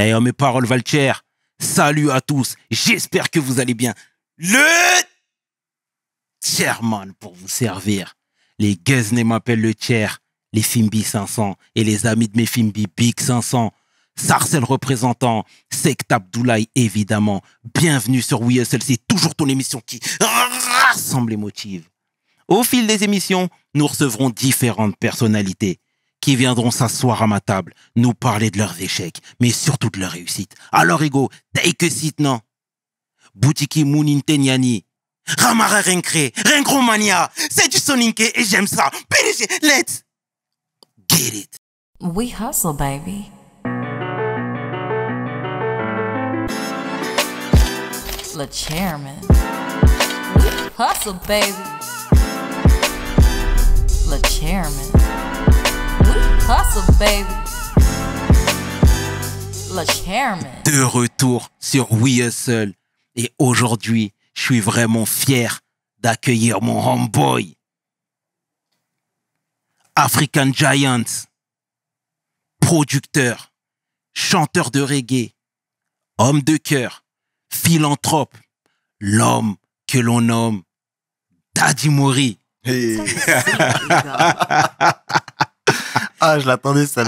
Eh, oh, mes paroles Valtier, salut à tous. J'espère que vous allez bien. Le chairman pour vous servir. Les Guesnay m'appellent le chair, les Fimbi 500 et les amis de mes Fimbi Big 500. Sarcel représentant, Sect Abdoulaye évidemment. Bienvenue sur c'est toujours ton émission qui rassemble les motive. Au fil des émissions, nous recevrons différentes personnalités qui viendront s'asseoir à ma table, nous parler de leurs échecs, mais surtout de leurs réussites. Alors, Ego, take a seat, non Boutiki Mounintenyani. Ramara Renkre, Renkromania, c'est du Soninke et j'aime ça. Let's get it. We hustle, baby. The chairman. hustle, baby. The chairman. De retour sur We Hustle. Et aujourd'hui, je suis vraiment fier d'accueillir mon homeboy. African Giants, producteur, chanteur de reggae, homme de cœur, philanthrope, l'homme que l'on nomme Daddy Mori. Ah, je l'attendais celle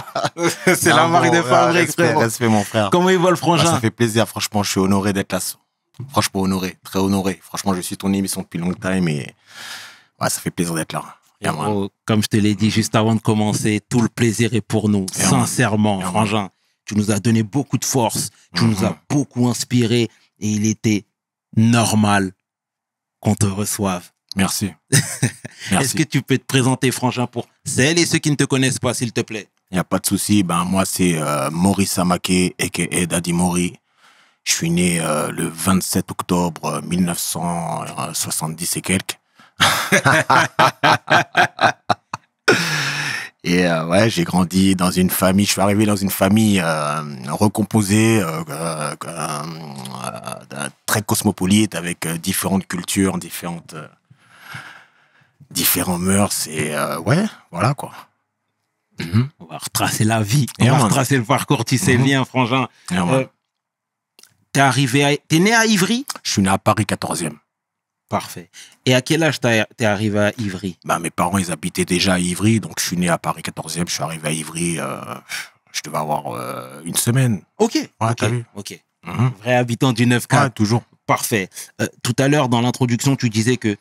c'est la marque des femmes, frère. mon frère. Comment il voit le frangin ah, Ça fait plaisir, franchement, je suis honoré d'être là. Franchement, honoré, très honoré. Franchement, je suis ton émission depuis longtemps et ça fait plaisir d'être là. Oh, comme je te l'ai dit juste avant de commencer, tout le plaisir est pour nous, sincèrement, frangin. Tu nous as donné beaucoup de force, tu nous mhm. as beaucoup inspiré et il était normal qu'on te reçoive Merci. Est-ce que tu peux te présenter, Frangin, pour celles et ceux qui ne te connaissent pas, s'il te plaît Il n'y a pas de souci. Ben, moi, c'est euh, Maurice Amake, a.k.a. Daddy Mori. Je suis né euh, le 27 octobre 1970 euh, et quelques. et ouais, j'ai grandi dans une famille, je suis arrivé dans une famille recomposée, très cosmopolite, avec différentes cultures, différentes différents mœurs et euh, ouais, voilà quoi. Mhm. On va retracer la vie, et on va retracer le parcours, tu sais mhm. bien, frangin. Euh, t'es arrivé, né à Ivry Je suis né à Paris 14e. Parfait. Et à quel âge t'es arrivé à Ivry bah, Mes parents, ils habitaient déjà à Ivry, donc je suis né à Paris 14e, je suis arrivé à Ivry, euh, je devais avoir euh, une semaine. Ok, ok, ok. Mhm. Vrai habitant du 9K. toujours. Parfait. tout à l'heure, dans l'introduction, tu disais que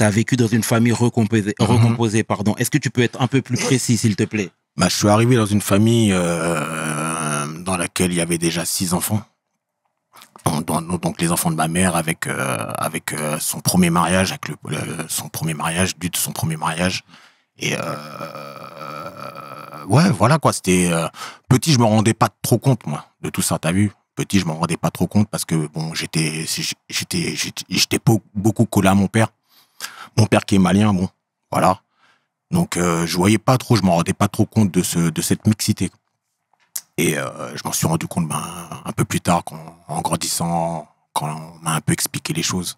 tu as vécu dans une famille recomposée, mhm. recomposée pardon. Est-ce que tu peux être un peu plus précis, s'il te plaît bah, Je suis arrivé dans une famille euh, dans laquelle il y avait déjà six enfants. Donc, donc les enfants de ma mère avec, euh, avec euh, son premier mariage, avec le, son premier mariage, du de son premier mariage. Et ouais, voilà quoi, c'était petit, je me rendais pas trop compte moi de tout ça, t'as vu petit, je me rendais pas trop compte parce que bon, j'étais j'étais j'étais beaucoup collé à mon père. Mon père qui est malien, bon, voilà. Donc euh, je voyais pas trop, je m'en rendais pas trop compte de, ce, de cette mixité. Et euh, je m'en suis rendu compte ben, un peu plus tard, quand, en grandissant, quand on m'a un peu expliqué les choses.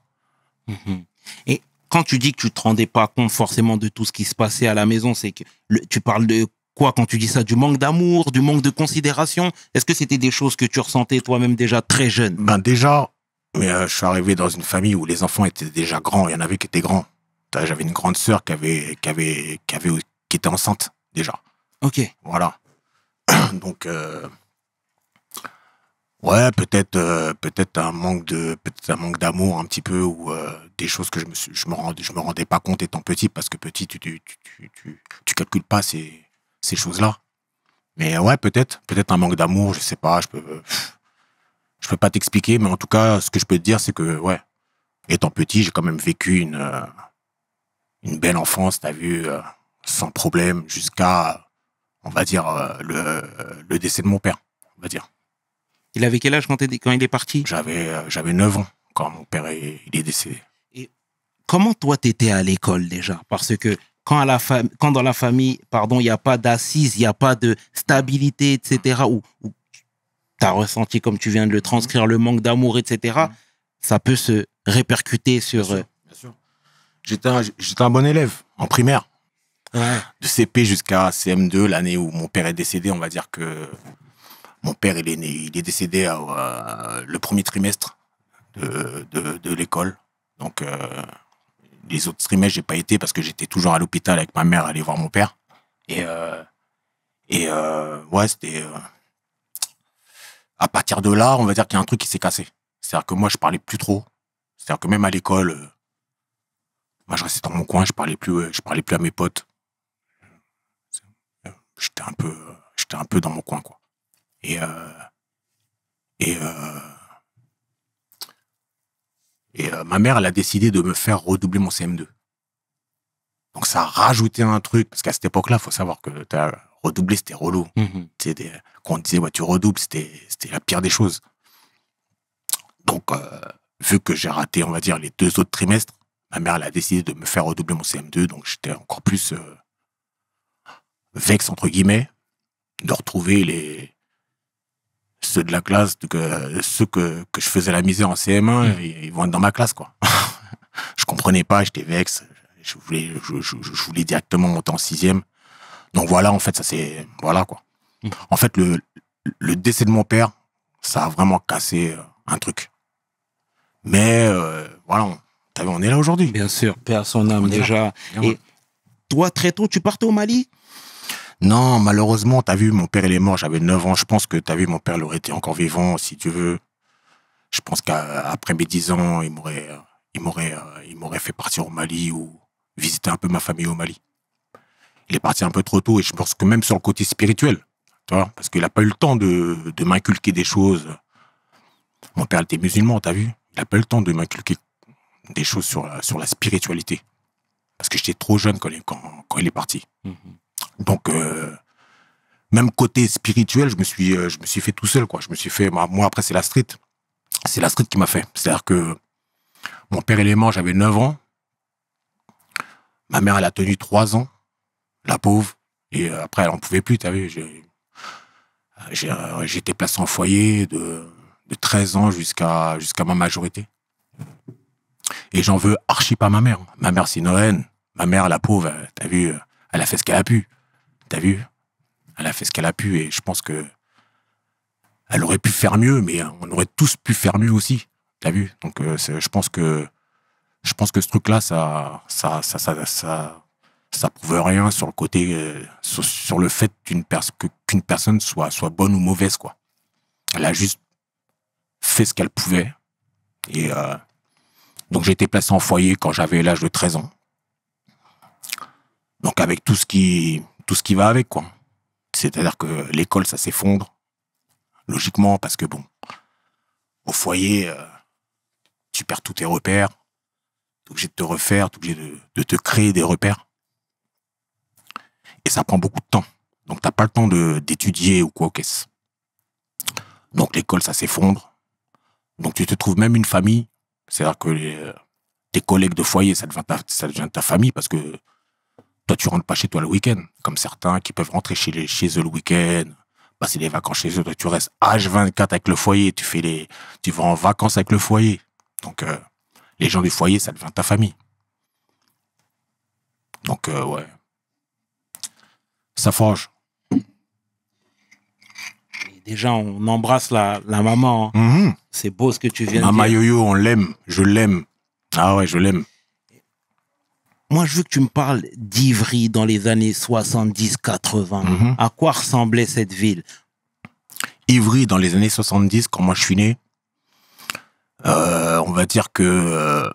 Mhm. Et quand tu dis que tu te rendais pas compte forcément de tout ce qui se passait à la maison, c'est que tu parles de quoi quand tu dis ça Du manque d'amour, du manque de considération Est-ce que c'était des choses que tu ressentais toi-même déjà très jeune Ben déjà, mais euh, je suis arrivé dans une famille où les enfants étaient déjà grands, il y en avait qui étaient grands. J'avais une grande sœur qui avait, qui avait, était enceinte déjà. Ok. Voilà. Donc euh, ouais, peut-être, euh, peut-être un manque de, un manque d'amour un petit peu ou euh, des choses que je me, je me rendais, je me rendais pas compte étant petit parce que petit, tu, tu, tu, calcules pas ces, ces choses-là. Mais ouais, peut-être, peut-être un manque d'amour, je sais pas, je peux, je peux pas t'expliquer, mais en tout cas, ce que je peux te dire, c'est que ouais, étant petit, j'ai quand même vécu une une belle enfance, t'as vu, euh, sans problème, jusqu'à, on va dire, euh, le, décès de mon père, on va dire. Il avait quel âge quand, quand il est parti J'avais euh, j'avais 9 ans quand mon père est, il est décédé. Et comment toi, t'étais à l'école déjà Parce que quand, à la quand dans la famille, pardon, il n'y a pas d'assises, il n'y a pas de stabilité, etc., ou, t'as tu ressenti, comme tu viens de le transcrire, le manque d'amour, etc., mm. ça peut se répercuter sur J'étais un, bon élève en primaire. De CP jusqu'à CM2, l'année où mon père est décédé, on va dire que mon père, il est, il est décédé à, euh, le premier trimestre de, de, de l'école. Donc, euh, les autres trimestres, j'ai pas été parce que j'étais toujours à l'hôpital avec ma mère, aller voir mon père. Et, euh, et ouais, c'était. à partir de là, on va dire qu'il y a un truc qui s'est cassé. C'est-à-dire que moi, je parlais plus trop. C'est-à-dire que même à l'école, je restais dans mon coin, je parlais plus, euh, je parlais plus à mes potes. J'étais un peu, j'étais un peu dans mon coin, quoi. Et euh, et euh, et ma mère, elle a décidé de me faire redoubler mon CM2. Donc ça a rajouté un truc parce qu'à cette époque-là, faut savoir que as redoublé, c'était relou. Mm-hmm. quand on disait ouais tu redoubles, c'était la pire des choses. Donc vu que j'ai raté, on va dire les deux autres trimestres, ma mère, elle a décidé de me faire redoubler mon CM2, donc j'étais encore plus euh, vexe, entre guillemets, de retrouver les ceux de la classe, ceux que, je faisais la misère en CM1, mm. ils vont être dans ma classe, quoi. je comprenais pas, j'étais vexe, je voulais, je, voulais directement monter en sixième. Donc voilà, en fait, ça c'est, voilà, quoi. Mm. En fait, le, décès de mon père, ça a vraiment cassé euh, un truc. Mais euh, voilà, on est là aujourd'hui. Bien sûr, son âme déjà. Et toi, très tôt, tu partais au Mali Non, malheureusement, t'as vu, mon père, il est mort, j'avais 9 ans. Je pense que t'as vu, mon père, aurait été encore vivant, si tu veux. Je pense qu'après mes 10 ans, il m'aurait, il, m'aurait, il m'aurait fait partir au Mali ou visiter un peu ma famille au Mali. Il est parti un peu trop tôt et je pense que même sur le côté spirituel, tu vois, parce qu'il n'a pas eu le temps de, de m'inculquer des choses. Mon père était musulman, t'as vu Il n'a pas eu le temps de m'inculquer des choses sur, euh, sur la spiritualité. Parce que j'étais trop jeune quand, quand, il est parti. Mhm. Donc, euh, même côté spirituel, je me, suis, euh, je me suis fait tout seul. Quoi. Je me suis fait, moi, après, c'est la street. C'est la street qui m'a fait. C'est-à-dire que mon père élément, j'avais 9 ans. Ma mère, elle a tenu 3 ans, la pauvre. Et après, elle n'en pouvait plus, tu as vu. J'ai été placé en foyer de, 13 ans jusqu'à jusqu'à ma majorité. Et j'en veux archi pas ma mère. Ma mère, c'est Noël. Ma mère, la pauvre, t'as vu, elle a fait ce qu'elle a pu. T'as vu Elle a fait ce qu'elle a pu et je pense que elle aurait pu faire mieux, mais on aurait tous pu faire mieux aussi. T'as vu Donc euh, je pense que je pense que ce truc-là, ça, ça, ça, ça, ça, ça, prouve rien sur le côté, euh, sur, le fait qu'une personne soit, soit bonne ou mauvaise, quoi. Elle a juste fait ce qu'elle pouvait et euh, donc j'ai été placé en foyer quand j'avais l'âge de 13 ans. Donc avec tout ce qui, tout ce qui va avec, quoi. C'est-à-dire que l'école, ça s'effondre, logiquement, parce que bon, au foyer, euh, tu perds tous tes repères, es obligé de te refaire, es obligé de, te créer des repères. Et ça prend beaucoup de temps. Donc t'as pas le temps d'étudier ou quoi qu'est-ce. Donc l'école, ça s'effondre. Donc tu te trouves même une famille c'est-à-dire que euh, tes collègues de foyer, ça devient, ta, ça devient ta famille parce que toi, tu rentres pas chez toi le week-end, comme certains qui peuvent rentrer chez, eux le week-end, passer des vacances chez eux. Toi, tu restes H24 avec le foyer, tu, fais les, tu vas en vacances avec le foyer. Donc, euh, les gens du foyer, ça devient ta famille. Donc, euh, ouais. Ça forge déjà, on embrasse la, maman. Hein. Mhm. C'est beau ce que tu viens de dire. Maman Yoyo, on l'aime. Je l'aime. Ah ouais, je l'aime. Moi, je veux que tu me parles d'Ivry dans les années 70-80. Mhm. À quoi ressemblait cette ville Ivry dans les années 70, quand moi je suis né, euh, on va dire que euh,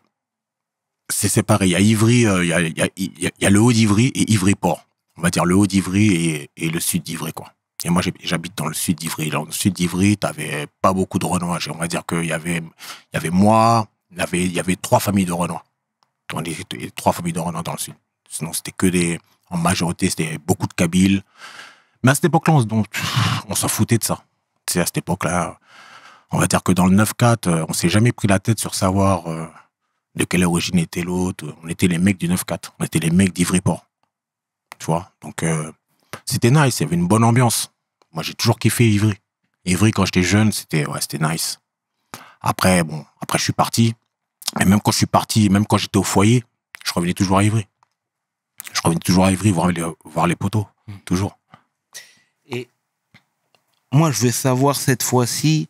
c'est séparé. Il y a Ivry, il y, a, le haut d'Ivry et Ivry-Port. On va dire le haut d'Ivry et, et, le sud d'Ivry, quoi. Et moi, j'habite dans le sud d'Ivry. Dans le sud d'Ivry, tu n'avais pas beaucoup de Renois. On va dire qu'il y avait, il y avait moi, il y avait, il y avait trois familles de Renois. On avait trois familles de Renois dans le sud. Sinon, c'était que des. En majorité, c'était beaucoup de Kabyles. Mais à cette époque-là, on, s'en foutait de ça. C'est à cette époque-là. On va dire que dans le 9-4, on s'est jamais pris la tête sur savoir euh, de quelle origine était l'autre. On était les mecs du 9-4. On était les mecs divry Tu vois Donc. Euh, c'était nice, il y avait une bonne ambiance. Moi, j'ai toujours kiffé Ivry. Ivry, quand j'étais jeune, c'était ouais, nice. Après, bon, après, je suis parti. Et même quand je suis parti, même quand j'étais au foyer, je revenais toujours à Ivry. Je revenais toujours à Ivry voir les, voir les poteaux, hmm. toujours. Et moi, je veux savoir cette fois-ci.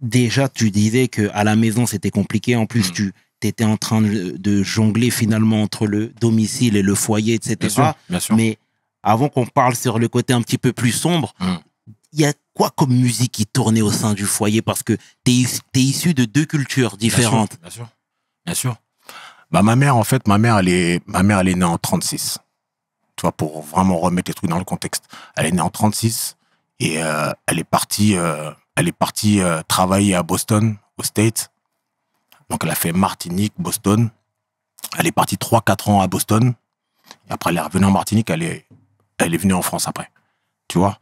Déjà, tu disais que à la maison, c'était compliqué. En plus, hmm. tu étais en train de, jongler finalement entre le domicile et le foyer, etc. Mais avant qu'on parle sur le côté un petit peu plus sombre, mm. il y a quoi comme musique qui tournait au sein du foyer Parce que tu es, issu de deux cultures différentes. Bien sûr, bah, ma mère, en fait, ma mère, elle est, ma mère, elle est née en 36. Tu vois, pour vraiment remettre les trucs dans le contexte. Elle est née en 36 et euh, elle est partie, euh, elle est partie euh, travailler à Boston, au States. Donc, elle a fait Martinique, Boston. Elle est partie 3-4 ans à Boston. Et après, elle est revenue en Martinique, elle est, elle est venue en France après. Tu vois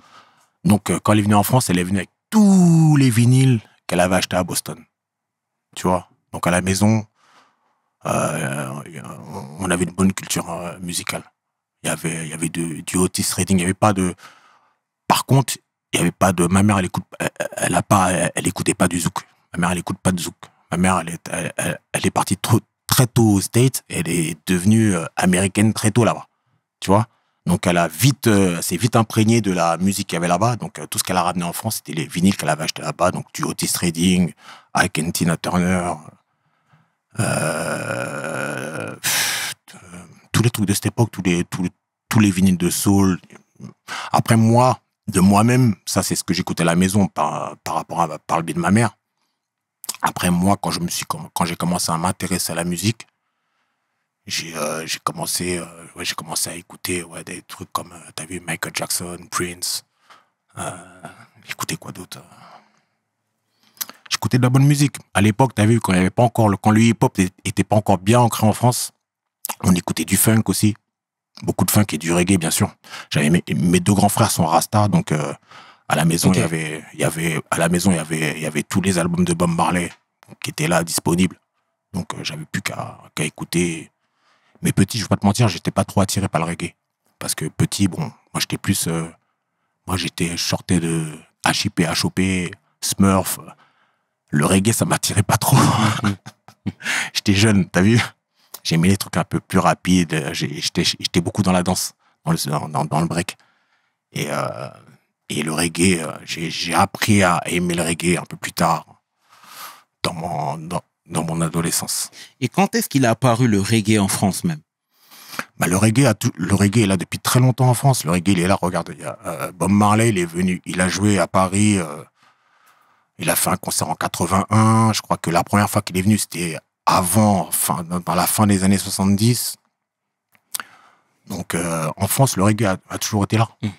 Donc, euh, quand elle est venue en France, elle est venue avec tous les vinyles qu'elle avait achetés à Boston. Tu vois Donc, à la maison, euh, on avait une bonne culture euh, musicale. Il y avait, il y avait du Otis Redding. Il n'y avait pas de. Par contre, il y avait pas de. Ma mère, elle écoute. Elle, pas. Elle, pas du zouk. Ma mère, elle écoute pas de zouk. Ma mère, elle est, elle, est partie très tôt aux States. Elle est devenue américaine très tôt là-bas. Tu vois donc elle a vite, euh, s'est vite imprégnée de la musique qu'il y avait là-bas. Donc euh, tout ce qu'elle a ramené en France, c'était les vinyles qu'elle avait achetés là-bas. Donc du Otis Redding, Ike Tina Turner, euh, tous les trucs de cette époque, tous les, tous, les vinyles de soul. Après moi, de moi-même, ça c'est ce que j'écoutais à la maison par, par rapport à par le biais de ma mère. Après moi, quand je me suis quand j'ai commencé à m'intéresser à la musique, euh, j'ai commencé, euh, j'ai commencé à écouter des trucs comme, euh, t'as vu, Michael Jackson, Prince. J'écoutais quoi d'autre J'écoutais de la bonne musique. À l'époque, t'as vu, quand, il avait pas encore, quand le hip-hop n'était pas encore bien ancré en France, on écoutait du funk aussi. Beaucoup de funk et du reggae, bien sûr. J'avais mes, deux grands frères sont Rasta, donc à la maison, il y avait, il y avait, à la maison, il y avait, il y avait tous les albums de Bob Marley qui étaient là disponibles. Donc, j'avais plus qu'à écouter mais petit, je vais pas te mentir, j'étais pas trop attiré par le reggae. Parce que petit, bon, moi j'étais plus. Euh, moi j'étais, je de HIP, HOP, Smurf. Le reggae, ça m'attirait pas trop. j'étais jeune, t'as vu J'aimais les trucs un peu plus rapides. J'étais beaucoup dans la danse, dans le, break. Et, euh, et le reggae, euh, j'ai appris à aimer le reggae un peu plus tard. Dans mon, dans, dans mon adolescence. Et quand est-ce qu'il a apparu le reggae en France même bah, le, reggae a le reggae est là depuis très longtemps en France. Le reggae, il est là, regarde, il y a, euh, Bob Marley, il est venu, il a joué à Paris, euh, il a fait un concert en 81. Je crois que la première fois qu'il est venu, c'était avant, dans la fin des années 70. Donc euh, en France, le reggae a, toujours été là. Mhm.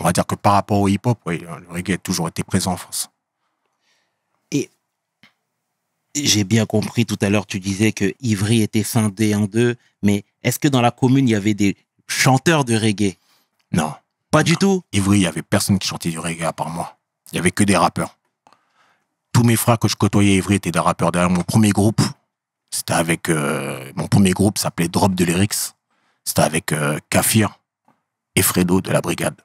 On va dire que par rapport au hip-hop, le reggae a toujours été présent en France j'ai bien compris tout à l'heure, tu disais que Ivry était scindé en deux, mais est-ce que dans la commune, il y avait des chanteurs de reggae Non. Pas du tout Ivry, il n'y avait personne qui chantait du reggae à part moi. Il n'y avait que des rappeurs. Tous mes frères que je côtoyais à Ivry étaient des rappeurs. D'ailleurs, mon premier groupe, c'était avec. Euh, mon premier groupe s'appelait Drop de Lyrics. C'était avec euh, Kafir et Fredo de la brigade.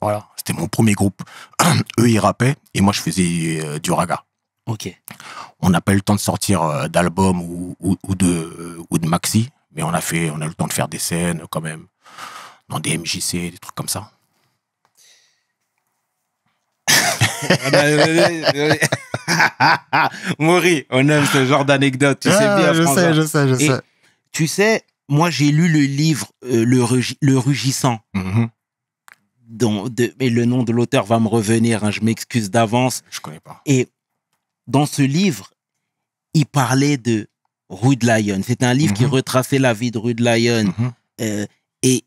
Voilà, c'était mon premier groupe. Eux, ils rappaient et moi, je faisais euh, du raga. Ok. On n'a pas eu le temps de sortir euh, d'album ou, de, euh, ou de maxi, mais on a, fait, on a eu le temps de faire des scènes quand même, dans des MJC, des trucs comme ça. Ah bah, Maury, on aime ce genre d'anecdote. Tu sais ah, bien, je sais, je sais, je sais. Tu sais, moi, j'ai lu le livre euh, le, Rugissant. Mhm. dont mais le nom de l'auteur va me revenir, hein, je m'excuse d'avance. Je connais pas. Et dans ce livre, il parlait de Rude Lyon. C'est un livre qui mhm. retraçait la vie de Rude Lyon. Mhm. Euh, et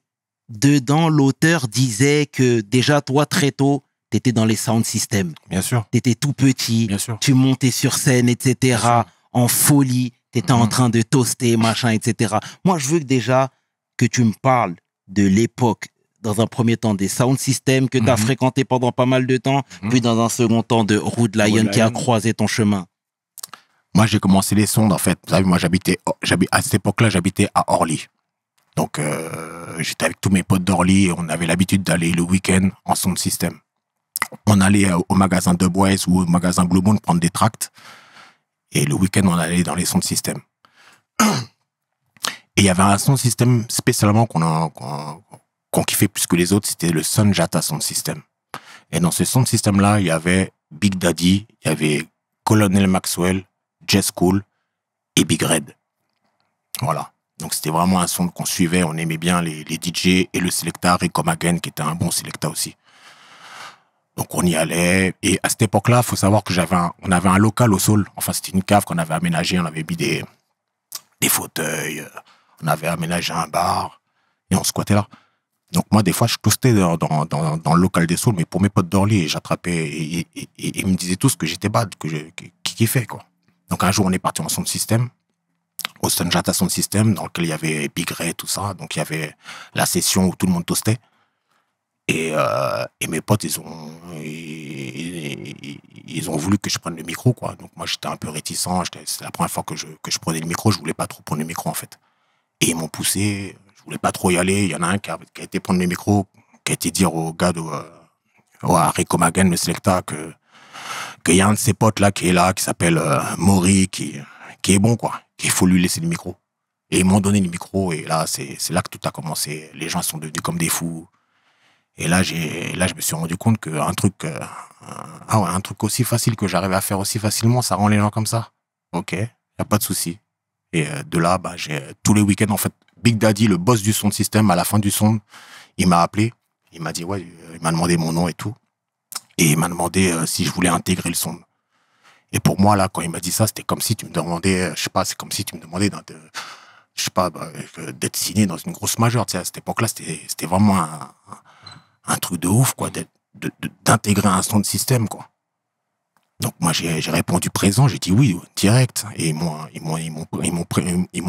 dedans, l'auteur disait que déjà, toi, très tôt, tu étais dans les sound systems. Bien sûr. Tu étais tout petit. Bien sûr. Tu montais sur scène, etc. En folie. Tu étais en mhm. train de toaster, machin, etc. Moi, je veux que déjà que tu me parles de l'époque dans un premier temps des sound systems que tu as mhm. fréquentés fréquenté pendant pas mal de temps, mhm. puis dans un second temps de Rude Lion qui a croisé ton chemin Moi, j'ai commencé les sondes, en fait. Vous savez, moi, j'habitais, à cette époque-là, j'habitais à Orly. Donc, euh, j'étais avec tous mes potes d'Orly on avait l'habitude d'aller le week-end en sound system. On allait euh, au magasin de ou au magasin Blue Moon prendre des tracts. Et le week-end, on allait dans les sound de Et il y avait un son system spécialement qu'on a, qu'on kiffait plus que les autres, c'était le Sunjata Sound System. Et dans ce sound system-là, il y avait Big Daddy, il y avait Colonel Maxwell, Jess Cool et Big Red. Voilà. Donc c'était vraiment un son qu'on suivait, on aimait bien les, les DJ et le Selecta, et comme qui était un bon Selecta aussi. Donc on y allait. Et à cette époque-là, il faut savoir que j'avais on avait un local au sol. Enfin, c'était une cave qu'on avait aménagée. On avait mis des, des fauteuils. Euh, on avait aménagé un bar. Et on squattait là. Donc moi, des fois, je toastais dans, dans, dans, le local des saules, mais pour mes potes d'Orly, j'attrapais et, ils me disaient tous que j'étais bad, que je qui fait quoi. Donc un jour, on est parti en son système, au Sunjata son système, dans lequel il y avait Big Ray, tout ça. Donc il y avait la session où tout le monde toastait. Et, euh, et, mes potes, ils ont, ils, ont voulu que je prenne le micro, quoi. Donc moi, j'étais un peu réticent. C'était la première fois que je, que je prenais le micro. Je voulais pas trop prendre le micro, en fait. Et ils m'ont poussé je voulais pas trop y aller. Il y en a un qui a, été prendre le micros, qui a été dire au gars de, euh, à Rico le selecta, que qu'il y a un de ses potes là qui est là, qui s'appelle euh, Maury, qui, qui est bon, quoi, qu'il faut lui laisser le micro. Et ils m'ont donné le micro, et là, c'est là que tout a commencé. Les gens sont devenus comme des fous. Et là, là, je me suis rendu compte qu'un truc, euh, ah un truc aussi facile que j'arrivais à faire aussi facilement, ça rend les gens comme ça. Ok, n'y a pas de souci. Et euh, de là, bah, j'ai tous les week-ends, en fait, Big Daddy, le boss du son de système, à la fin du son, il m'a appelé. Il m'a dit, ouais, euh, il m'a demandé mon nom et tout. Et il m'a demandé euh, si je voulais intégrer le son. Et pour moi, là, quand il m'a dit ça, c'était comme si tu me demandais, euh, je sais pas, c'est comme si tu me demandais bah, d'être, je signé dans une grosse majeure. Tu à cette époque-là, c'était vraiment un, un, truc de ouf, quoi, d'intégrer un son de système, quoi. Donc moi j'ai répondu présent, j'ai dit oui direct et ils m'ont m'ont ils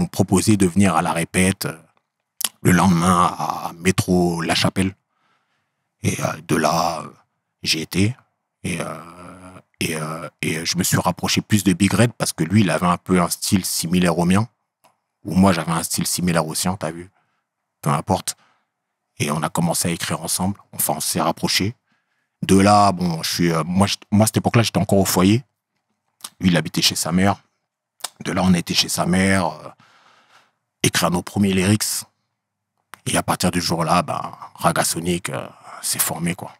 m'ont proposé de venir à la répète euh, le lendemain à métro La Chapelle. Et euh, de là j'ai été et euh, et, et je me suis rapproché plus de Big Red parce que lui il avait un peu un style similaire au mien ou moi j'avais un style similaire au sien, t'as vu. Peu importe. Et on a commencé à écrire ensemble, enfin on s'est rapprochés. De là, bon, je suis, euh, moi, moi, à cette époque-là, j'étais encore au foyer. Lui, il habitait chez sa mère. De là, on était chez sa mère, euh, écrire nos premiers lyrics. Et à partir du jour-là, ben, Raga Sonic euh, s'est formé, quoi.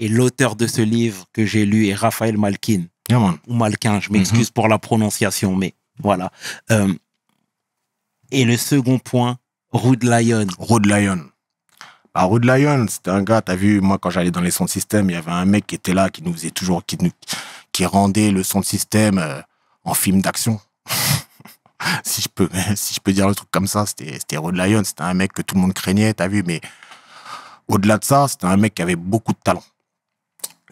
Et l'auteur de ce livre que j'ai lu est Raphaël Malkin. Ou Malkin, je m'excuse mm-hmm. pour la prononciation, mais voilà. Euh, et le second point, Rude Lion. Road Lion. À Road Lion, c'était un gars, t'as vu, moi, quand j'allais dans les sons de système, il y avait un mec qui était là, qui nous faisait toujours, qui, qui rendait le son de système euh, en film d'action. si je peux, si je peux dire le truc comme ça, c'était, c'était Lyon, Lion, c'était un mec que tout le monde craignait, t'as vu, mais au-delà de ça, c'était un mec qui avait beaucoup de talent.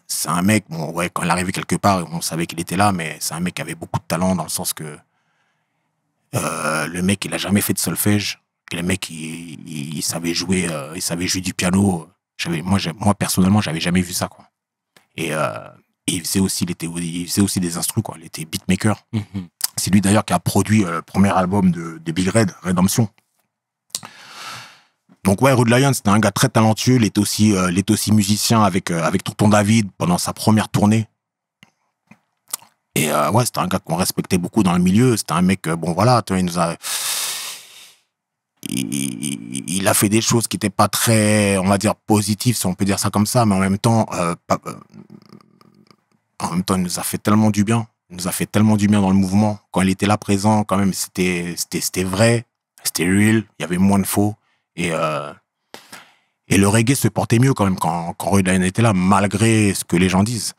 C'est un mec, bon, ouais, quand il arrivait quelque part, on savait qu'il était là, mais c'est un mec qui avait beaucoup de talent dans le sens que euh, le mec, il a jamais fait de solfège les mecs, ils, savaient jouer, euh, ils jouer du piano. moi, moi personnellement, j'avais jamais vu ça, quoi. Et, euh, il faisait aussi, il aussi des instruments, quoi. Il était beatmaker. Mhm. C'est lui d'ailleurs qui a produit euh, le premier album de, Bill Big Red, Redemption. Donc ouais, Rude Lion, c'était un gars très talentueux. Il était aussi, il aussi musicien avec euh, avec David pendant sa première tournée. Et ouais, c'était un gars qu'on respectait beaucoup dans le milieu. C'était un mec, bon voilà, tu il nous a, il, a fait des choses qui n'étaient pas très, on va dire, positives, si on peut dire ça comme ça, mais en même temps, euh, euh, en même temps, il nous a fait tellement du bien. Il nous a fait tellement du bien dans le mouvement. Quand il était là présent, quand même, c'était, c'était, vrai, c'était real, il y avait moins de faux. Et, euh, et le reggae se portait mieux quand même quand, quand Lyon était là, malgré ce que les gens disent.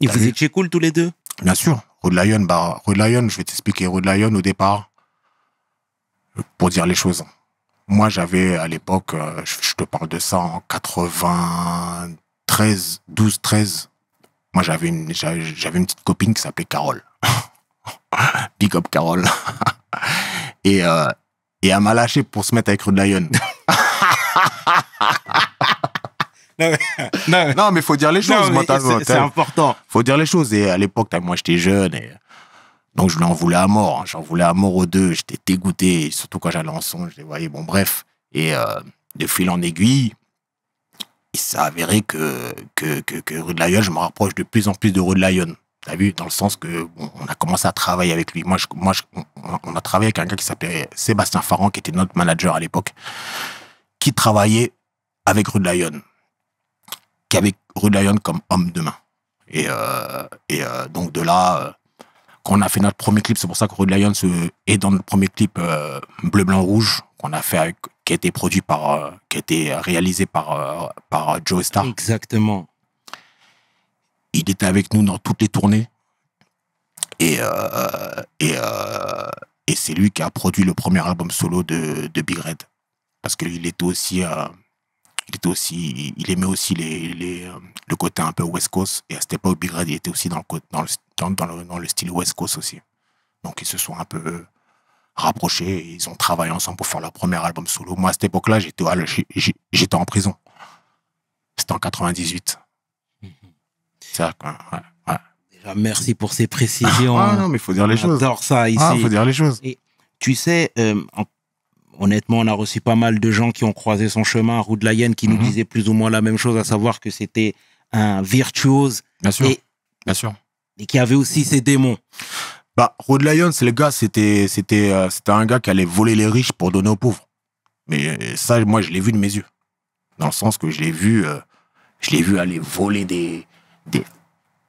Ils vous étiez cool tous les deux Bien sûr. Rod bah, Lion, je vais t'expliquer. Rod Lion, au départ, pour dire les choses. Moi, j'avais à l'époque, euh, je te parle de ça en 93, 12, 13. Moi, j'avais une, j'avais une petite copine qui s'appelait Carole. Big up Carole. et, euh, et elle m'a lâché pour se mettre avec Rude non, mais, il faut dire les choses, C'est important. Faut dire les choses. Et à l'époque, moi, j'étais jeune. Et donc je lui voulais à mort, hein. j'en voulais à mort aux deux, j'étais dégoûté, surtout quand j'allais en son, je les voyais, bon bref. Et euh, de fil en aiguille, il s'est avéré que, que, que, Rue Lyon, je me rapproche de plus en plus de Rue Lyon. T'as vu, dans le sens que on a commencé à travailler avec lui. Moi, moi on, a travaillé avec un gars qui s'appelait Sébastien Farran, qui était notre manager à l'époque, qui travaillait avec Rue Lyon, qui avait Rue Lyon comme homme de main. Et, euh, et euh, donc de là, qu'on a fait notre premier clip, c'est pour ça que Red Lions est dans le premier clip euh, bleu, blanc, rouge qu'on a fait qui a été produit par, euh, qui réalisé par, euh, par Joe Star. Exactement. Il était avec nous dans toutes les tournées. Et, c'est lui qui a produit le premier album solo de, de Big Red. Parce qu'il était aussi il aussi, il, aimait aussi les, les, euh, le côté un peu West Coast. Et à cette époque, Big Red il était aussi dans le, dans, le, dans, dans le style West Coast aussi. Donc ils se sont un peu euh, rapprochés ils ont travaillé ensemble pour faire leur premier album solo. Moi, à cette époque-là, j'étais, ah, j'étais en prison. C'était en 98. Déjà, merci pour ces précisions. Ah, ah non, mais il faut dire les choses. J'adore ça ah, ici. Ah, faut dire les choses. Et tu sais, euh, en honnêtement, on a reçu pas mal de gens qui ont croisé son chemin, Roux de la qui nous mhm. disait plus ou moins la même chose, à savoir que c'était un virtuose. Bien sûr. Et, Bien sûr. Et qui avait aussi ses démons. Bah, c'est le gars, c'était, euh, c'était, un gars qui allait voler les riches pour donner aux pauvres. Mais euh, ça, moi, je l'ai vu de mes yeux. Dans le sens que je l'ai vu, euh, je l'ai vu aller voler des, des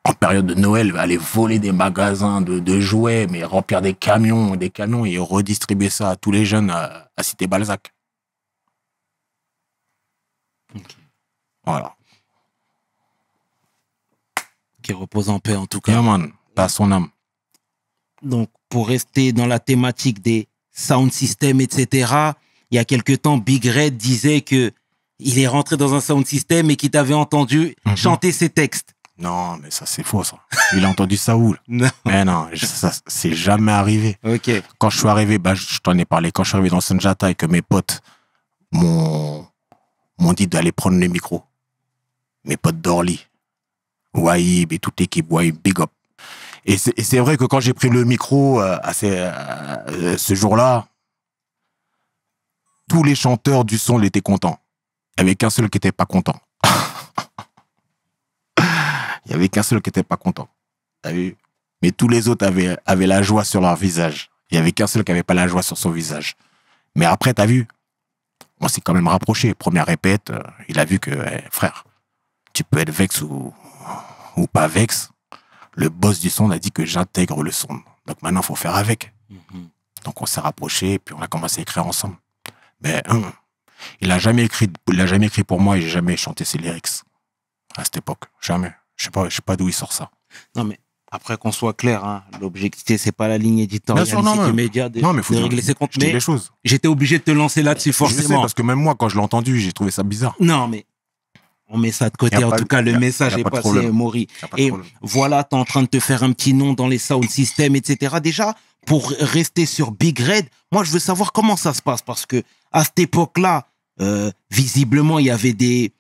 en période de Noël, aller voler des magasins de, jouets, mais remplir des camions, des canons, et redistribuer ça à tous les jeunes à, Cité Balzac. Voilà. Qui repose en paix en tout cas. Yeah, man, son âme. Donc, pour rester dans la thématique des sound systems, etc., il y a quelque temps, Big Red disait que il est rentré dans un sound system et qu'il avait entendu mm-hmm. chanter ses textes. Non, mais ça, c'est faux, ça. Il a entendu ça où Mais non, ça, c'est jamais arrivé. Ok. Quand je suis arrivé, bah, je t'en ai parlé, quand je suis arrivé dans Sanjata et que mes potes m'ont dit d'aller prendre le micro, mes potes d'Orly, Waïb et toute l'équipe, Waïb, big up. Et c'est vrai que quand j'ai pris le micro euh, euh, ce jour-là, tous les chanteurs du son étaient contents, Il avait qu'un seul qui n'était pas content. Il n'y avait qu'un seul qui n'était pas content. Mais tous les autres avaient, avaient la joie sur leur visage. Il n'y avait qu'un seul qui n'avait pas la joie sur son visage. Mais après, tu as vu On s'est quand même rapproché. Première répète, euh, il a vu que, eh, frère, tu peux être vex ou, ou pas vex. Le boss du son a dit que j'intègre le son. Donc maintenant, il faut faire avec. Mm-hmm. Donc on s'est rapproché, puis on a commencé à écrire ensemble. Mais hein, il n'a jamais, écrit, jamais écrit pour moi et j'ai jamais chanté ses lyrics à cette époque. Jamais. Je sais pas, sais pas d'où il sort ça. Non, mais après qu'on soit clair, hein, ce c'est pas la ligne éditoriale sûr, non, mais, faut régler ses comptes. les choses. J'étais obligé de te lancer là-dessus forcément. Je sais, parce que même moi quand je l'ai entendu, j'ai trouvé ça bizarre. Non mais on met ça de côté. En tout cas, le message est passé, Maury. Et voilà, voilà, t'es en train de te faire un petit nom dans les sound systems, etc. Déjà, pour rester sur Big Red, moi je veux savoir comment ça se passe parce que à cette époque-là, euh, visiblement il y avait des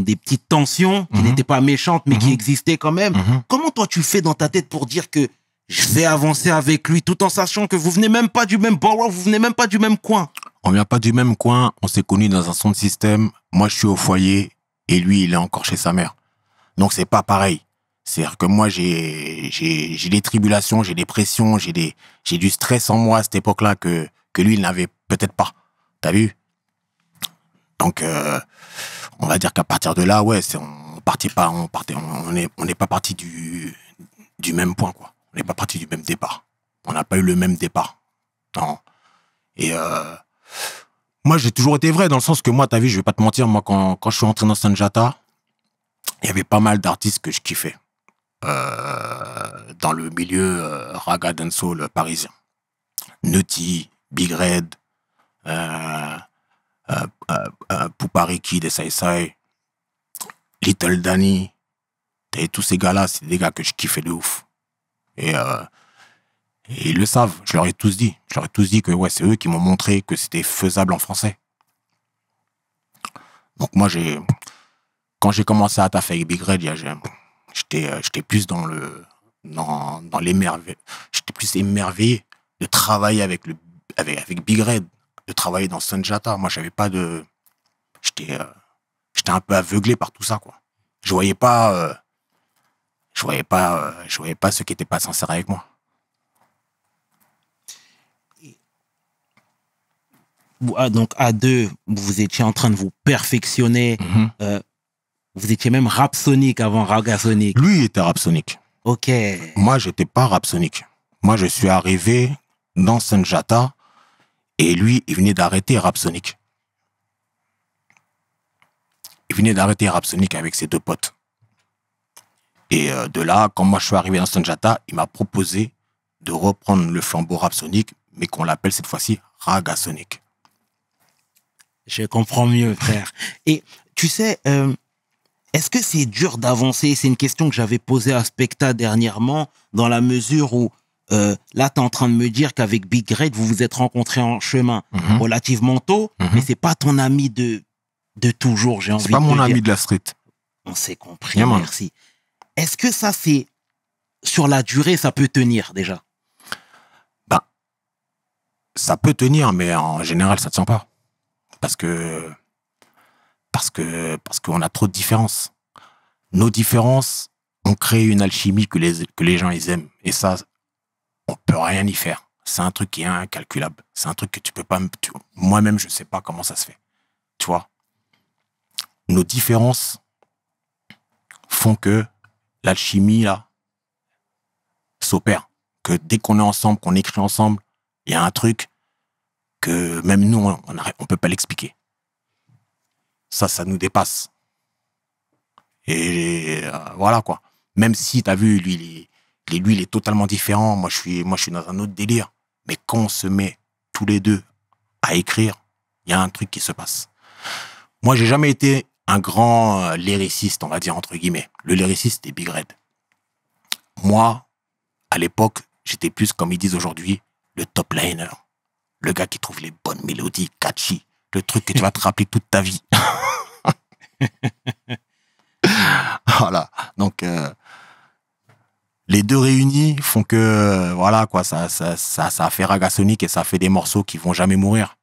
des petites tensions qui mhm. n'étaient pas méchantes, mais qui mhm. existaient quand même. Mhm. Comment toi tu fais dans ta tête pour dire que je vais avancer avec lui, tout en sachant que vous venez même pas du même bord, vous venez même pas du même coin On vient pas du même coin, on s'est connus dans un son système. Moi, je suis au foyer et lui, il est encore chez sa mère. Donc, c'est pas pareil. C'est-à-dire que moi, j'ai, j'ai, des tribulations, j'ai des pressions, j'ai des, j'ai du stress en moi à cette époque-là que, que lui, il n'avait peut-être pas. T'as vu? Donc, euh, on va dire qu'à partir de là, ouais, on pas, on partait, on n'est pas parti du, même point, quoi. On n'est pas parti du même départ. On n'a pas eu le même départ. Et euh, moi, j'ai toujours été vrai dans le sens que moi, ta vie, je vais pas te mentir, moi, quand, je suis entré dans Sanjata, il y avait pas mal d'artistes que je kiffais euh, dans le milieu euh, raga dancehall parisien. Nutty, Big Red, euh, euh, euh Poupariki Little Danny. tous ces gars-là, c'est des gars que je kiffais de ouf. Euh, et, ils le savent, je leur ai tous dit. Je leur ai tous dit que ouais, c'est eux qui m'ont montré que c'était faisable en français. Donc moi, j'ai quand j'ai commencé à taffer avec Big Red, euh, j'étais plus dans le dans, dans J'étais plus émerveillé de travailler avec, le, avec, avec Big Red de travailler dans Sunjata. Moi, j'avais pas de. Euh, j'étais un peu aveuglé par tout ça, quoi. Je voyais pas. Euh, je voyais pas. Euh, je voyais pas ce qui n'était pas sincère avec moi. Ah, donc à deux, vous étiez en train de vous perfectionner. Mm-hmm. vous étiez même rapsonique avant ragasonique. Lui il était rapsonique. Ok. Moi, j'étais pas rapsonique. Moi, je suis arrivé dans Sunjata... Et lui, il venait d'arrêter Rapsonic. Il venait d'arrêter Rapsonic avec ses deux potes. Et euh, de là, quand moi je suis arrivé dans Sanjata, il m'a proposé de reprendre le flambeau Rapsonic, mais qu'on l'appelle cette fois-ci Ragasonic. Je comprends mieux, frère. Et tu sais, euh, est-ce que c'est dur d'avancer C'est une question que j'avais posée à Specta dernièrement, dans la mesure où euh, là, tu es en train de me dire qu'avec Big Red, vous vous êtes rencontrés en chemin mhm. relativement tôt, mhm. mais c'est pas ton ami de, de toujours, j'ai envie de C'est pas mon ami de la street. On s'est compris, merci. Est-ce que ça, c'est sur la durée, ça peut tenir déjà Ben, ça peut tenir, mais en général, ça ne tient pas. Parce que. Parce que parce qu'on a trop de différences. Nos différences ont créé une alchimie que les, que les gens ils aiment. Et ça, on peut rien y faire. C'est un truc qui est incalculable. C'est un truc que tu peux pas. Moi-même, je sais pas comment ça se fait. Tu vois, nos différences font que l'alchimie là s'opère. Que dès qu'on est ensemble, qu'on écrit ensemble, il y a un truc que même nous, on ne peut pas l'expliquer. Ça, ça nous dépasse. Et euh, voilà quoi. Même si, tu as vu, lui, l'huile lui, il est totalement différent. Moi, je suis, moi, je suis dans un autre délire. Mais quand on se met tous les deux à écrire, il y a un truc qui se passe. Moi, j'ai jamais été un grand euh, lyriciste, on va dire entre guillemets. Le lyriciste est Big Red. Moi, à l'époque, j'étais plus, comme ils disent aujourd'hui, le top liner. Le gars qui trouve les bonnes mélodies, catchy. Le truc que tu vas te rappeler toute ta vie. voilà. Donc, euh, les deux réunis font que euh, voilà quoi ça ça, ça, ça fait ragassonique et ça fait des morceaux qui vont jamais mourir.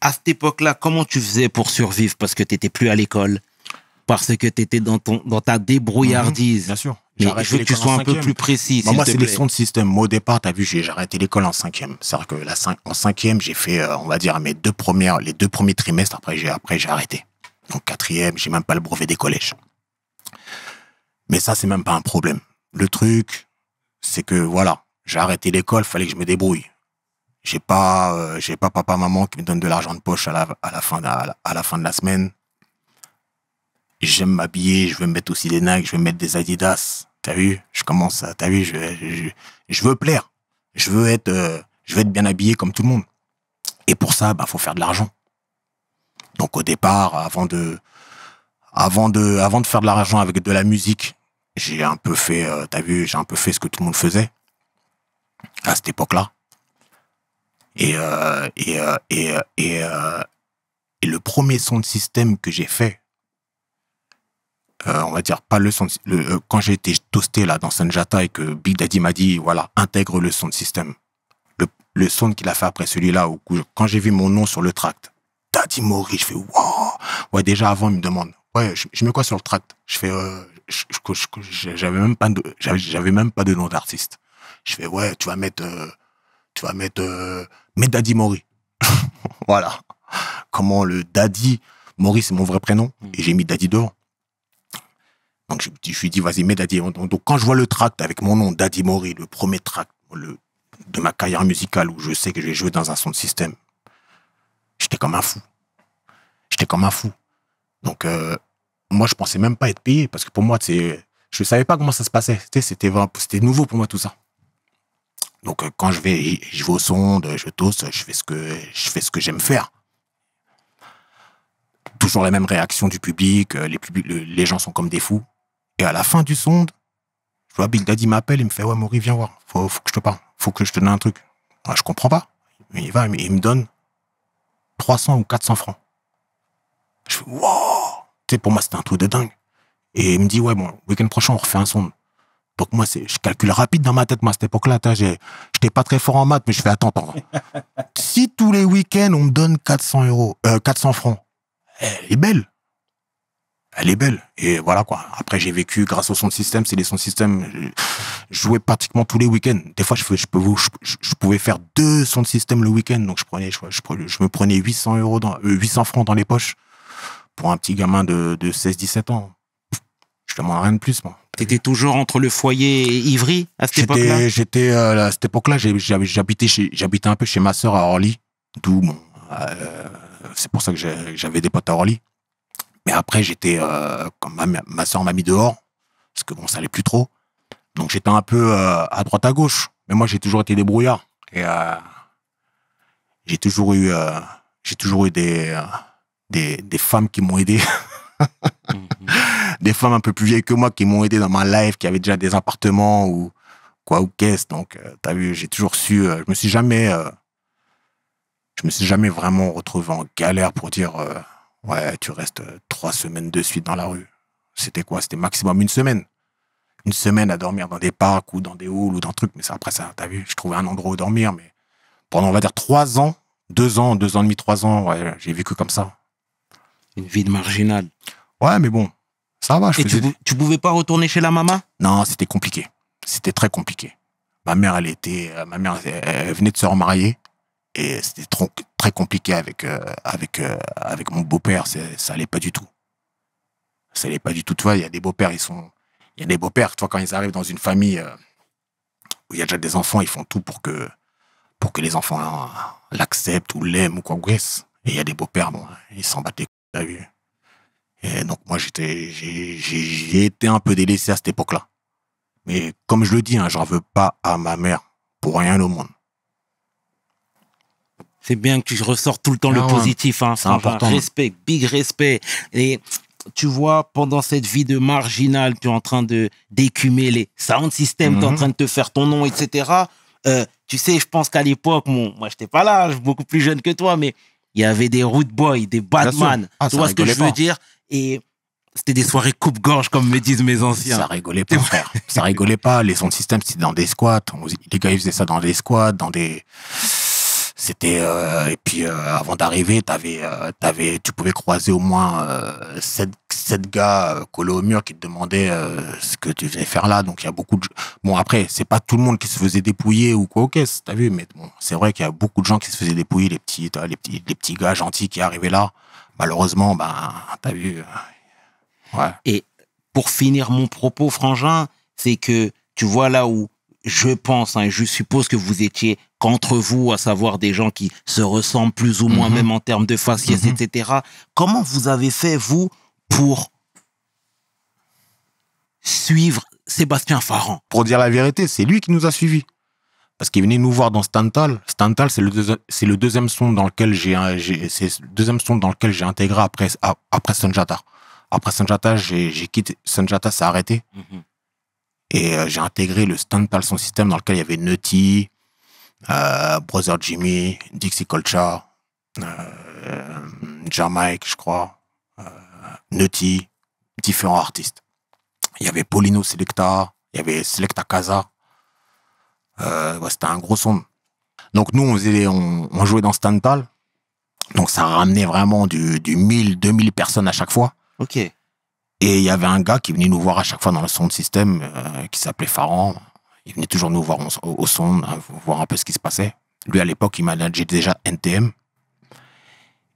À cette époque-là, comment tu faisais pour survivre parce que tu t'étais plus à l'école, parce que tu étais dans ton dans ta débrouillardise. Mhm, bien sûr. je veux que tu sois un peu plus précis. Bah, moi, c'est le de système. au départ, tu as vu, j'ai arrêté l'école en cinquième. C'est-à-dire que la en cinquième, j'ai fait, euh, on va dire, mes deux premières, les deux premiers trimestres. Après, j'ai après j'ai arrêté. Donc quatrième, j'ai même pas le brevet des collèges. Mais ça, c'est même pas un problème. Le truc, c'est que voilà, j'ai arrêté l'école, fallait que je me débrouille. J'ai pas, euh, j'ai pas papa maman qui me donne de l'argent de poche à la, fin de, à, la, fin de la semaine. J'aime m'habiller, je veux mettre aussi des Nike, je veux mettre des Adidas. T'as vu Je commence à, t'as vu je, veux plaire, je veux être, euh, je veux être bien habillé comme tout le monde. Et pour ça, bah faut faire de l'argent. Donc au départ, avant de, avant de, avant de faire de l'argent avec de la musique, j'ai un peu fait, euh, t'as vu, j'ai un peu fait ce que tout le monde faisait à cette époque-là. Et, euh, et, euh, et, et, le premier son de système que j'ai fait, on va dire pas le son, quand j'ai été toasté là dans Sanjata et que Big Daddy m'a dit voilà intègre le son de système, le, son qu'il a fait après celui-là, quand j'ai vu mon nom sur le tract, Daddy Mori, je fais waouh, ouais déjà avant il me demande ouais je, je mets quoi sur le tract, je fais j'avais même pas de, j'avais même pas de nom d'artiste. Je fais ouais, tu vas mettre, euh, tu vas mettre euh, mais Daddy Mori. voilà. Comment le Daddy Mori, c'est mon vrai prénom mm. et j'ai mis Daddy dehors. Donc je, lui dis vas-y mets Daddy. Donc quand je vois le tract avec mon nom Daddy Mori, le premier tract de ma carrière musicale où je sais que je vais jouer dans un son de système, j'étais comme un fou. J'étais comme un fou. Donc euh, moi, je pensais même pas être payé parce que pour moi, je savais pas comment ça se passait. C'était nouveau pour moi tout ça. Donc, euh, quand je vais, je vais au sonde je tousse je fais ce que je fais ce que j'aime faire. Toujours la même réaction du public, euh, les, les gens sont comme des fous. Et à la fin du sonde, je vois Bill Daddy m'appelle, il me fait Ouais, Maurice viens voir, faut, faut que je te parle, faut que je te donne un truc. je comprends pas. Il va, il me donne 300 ou 400 francs. Je fais Wow pour moi, c'était un truc de dingue. Et il me dit, ouais, bon, week-end prochain, on refait un son. Donc moi, je calcule rapide dans ma tête, moi, à cette époque-là, je n'étais pas très fort en maths, mais je fais, attends, si tous les week-ends, on me donne 400 euros, 400 euh, francs, elle est belle. Elle est belle. Et voilà, quoi. Après, j'ai vécu grâce au son de système. C'est les sons de système. Je jouais pratiquement tous les week-ends. Des fois, je, je, pouvais, je, pouvais faire deux sons de système le week-end. Donc, je prenais, je, me prenais 800 euros dans, 800 euh, francs dans les poches pour un petit gamin de, 16-17 ans, je demande rien de plus, moi. T'étais toujours entre le foyer et Ivry à cette époque-là J'étais euh, à cette époque-là, j'habitais un peu chez ma sœur à Orly, d'où bon, euh, c'est pour ça que j'avais des potes à Orly. Mais après, j'étais comme euh, ma, ma sœur m'a mis dehors parce que bon, ça allait plus trop. Donc j'étais un peu à droite à gauche, mais moi j'ai toujours été débrouillard et j'ai toujours eu j'ai toujours eu des des, femmes qui m'ont aidé. Mhm. des femmes un peu plus vieilles que moi qui m'ont aidé dans ma life, qui avaient déjà des appartements ou quoi ou qu'est-ce. Donc, euh, t'as tu as vu, j'ai toujours su, euh, je me suis jamais, euh, je me suis jamais vraiment retrouvé en galère pour dire, ouais, tu restes trois semaines de suite dans la rue. C'était quoi C'était maximum une semaine. Une semaine à dormir dans des parcs ou dans des halls ou dans trucs. Mais c'est après ça, t'as vu, je trouvais un endroit où dormir. Mais pendant, on va dire, trois ans, deux ans, deux ans et demi, trois ans, ouais, j'ai vécu comme ça. Une vie de marginal. Ouais, mais bon, ça va. tu, pouvais pas retourner chez la maman Non, c'était compliqué. C'était très compliqué. Ma mère, elle était, euh, ma mère, venait de se remarier et c'était très compliqué avec euh, avec euh, avec mon beau-père. Ça allait pas du tout. Ça allait pas du tout. Tu vois, il y a des beaux-pères, ils sont, il y a des beaux-pères. Toi, quand ils arrivent dans une famille où il y a déjà des enfants, ils font tout pour que pour que les enfants hein, l'acceptent ou l'aiment ou quoi. que ce Et il y a des beaux-pères, bon, ils s'en battaient. T'as vu Et donc moi, j'étais, j'ai, été un peu délaissé à cette époque-là. Mais comme je le dis, hein, j'en veux pas à ma mère pour rien au monde. C'est bien que tu ressors tout le temps le ah positif. Hein, c'est important. Respect, big respect. Et tu vois, pendant cette vie de marginal, tu es en train de d'écumer les sound systems, tu es en mhm. train de te faire ton nom, etc. Euh, tu sais, je pense qu'à l'époque, moi, je n'étais pas là, je beaucoup plus jeune que toi, mais il y avait des root boys, des Batman. Ah, tu vois ce que je veux dire Et c'était des soirées coupe-gorge, comme me disent mes anciens. Ça rigolait pas, frère. ça rigolait pas. Les sons de système, c'était dans des squats. Les gars, ils faisaient ça dans des squats, dans des. C'était euh, et puis euh, avant d'arriver, t'avais, euh, t'avais, tu pouvais croiser au moins sept, sept, gars collés au mur qui te demandaient ce que tu venais faire là. Donc il y a beaucoup de bon après c'est pas tout le monde qui se faisait dépouiller ou quoi ok t'as vu mais bon c'est vrai qu'il y a beaucoup de gens qui se faisaient dépouiller les petits les petits les petits gars gentils qui arrivaient là malheureusement ben t'as vu ouais. Et pour finir mon propos frangin c'est que tu vois là où je pense, hein, je suppose que vous étiez entre vous, à savoir des gens qui se ressemblent plus ou moins, mhm. même en termes de faciès, mhm. etc. Comment vous avez fait, vous, pour suivre Sébastien Farran Pour dire la vérité, c'est lui qui nous a suivis. Parce qu'il venait nous voir dans Stantal. Stantal, c'est le, le deuxième son dans lequel j'ai, deuxième son dans lequel j'ai intégré après, après Sanjata. Après Sanjata, j'ai, quitté. Sanjata s'est arrêté. Mhm. Et euh, j'ai intégré le Stantal, son système dans lequel il y avait Nutty, euh, Brother Jimmy, Dixie Colcha, euh, je crois, euh, Nutty, différents artistes. Il y avait Paulino Selecta, il y avait Selecta Casa. Euh, c'était un gros son. Donc nous, on, jouait dans Stantal. Donc ça ramenait vraiment du, 1000, 2000 personnes à chaque fois. Ok. Et il y avait un gars qui venait nous voir à chaque fois dans le son de système euh, qui s'appelait Faran. Il venait toujours nous voir au, son, hein, voir un peu ce qui se passait. Lui, à l'époque, il manageait déjà NTM.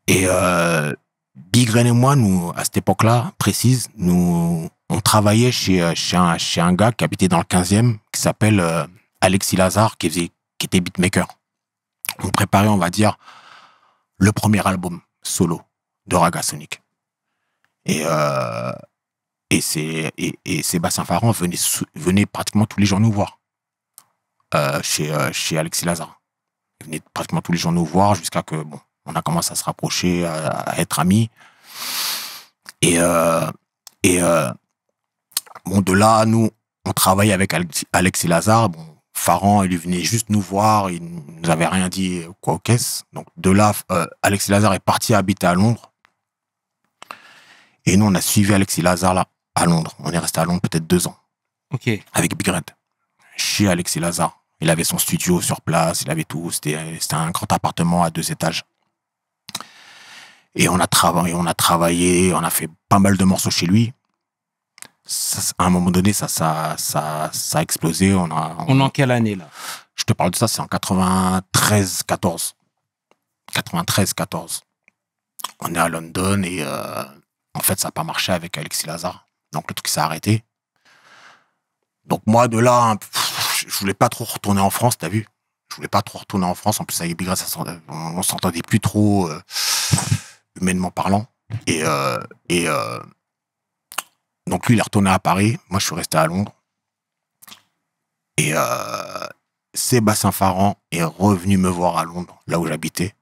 Et euh, Big Ren et moi, nous, à cette époque-là, précise, nous, on travaillait chez, euh, chez, un, gars qui habitait dans le 15e, qui s'appelle euh, Alexis Lazare, qui, qui était beatmaker. On préparait, on va dire, le premier album solo de Raga Sonic. Et, euh, et, et, et Sébastien Farran venait, venait pratiquement tous les jours nous voir. Euh, chez, euh, chez Alexis Lazare. Il venait pratiquement tous les jours nous voir jusqu'à que, bon, on a commencé à se rapprocher, à, être amis. Et, euh, et bon, de là, nous, on travaillait avec Alexis Lazare. Bon, Faran, il venait juste nous voir, il nous avait rien dit quoi aux caisses. Donc de là, Alexis Lazare est parti habiter à Londres. Et nous, on a suivi Alexis Lazare là, à Londres. On est resté à Londres peut-être deux ans. OK. Avec Big Red. Chez Alexis Lazare. Il avait son studio sur place, il avait tout. C'était un grand appartement à deux étages. Et on a travaillé, on a travaillé, on a fait pas mal de morceaux chez lui. à un moment donné, ça, a explosé. On, a, on, en quelle année là Je te parle de ça, c'est en 93, 14. 93, 14. On est à London et euh, en fait, ça n'a pas marché avec Alexis Lazare. Donc le truc s'est arrêté. Donc moi, de là, hein, je voulais pas trop retourner en France, t'as vu Je voulais pas trop retourner en France. En plus, à Ibigra, on on, s'entendait plus trop, euh, humainement parlant. Et, euh, euh, donc, lui, il est retourné à Paris. Moi, je suis resté à Londres. Et Sébastien Farran est revenu me voir à Londres, là où j'habitais.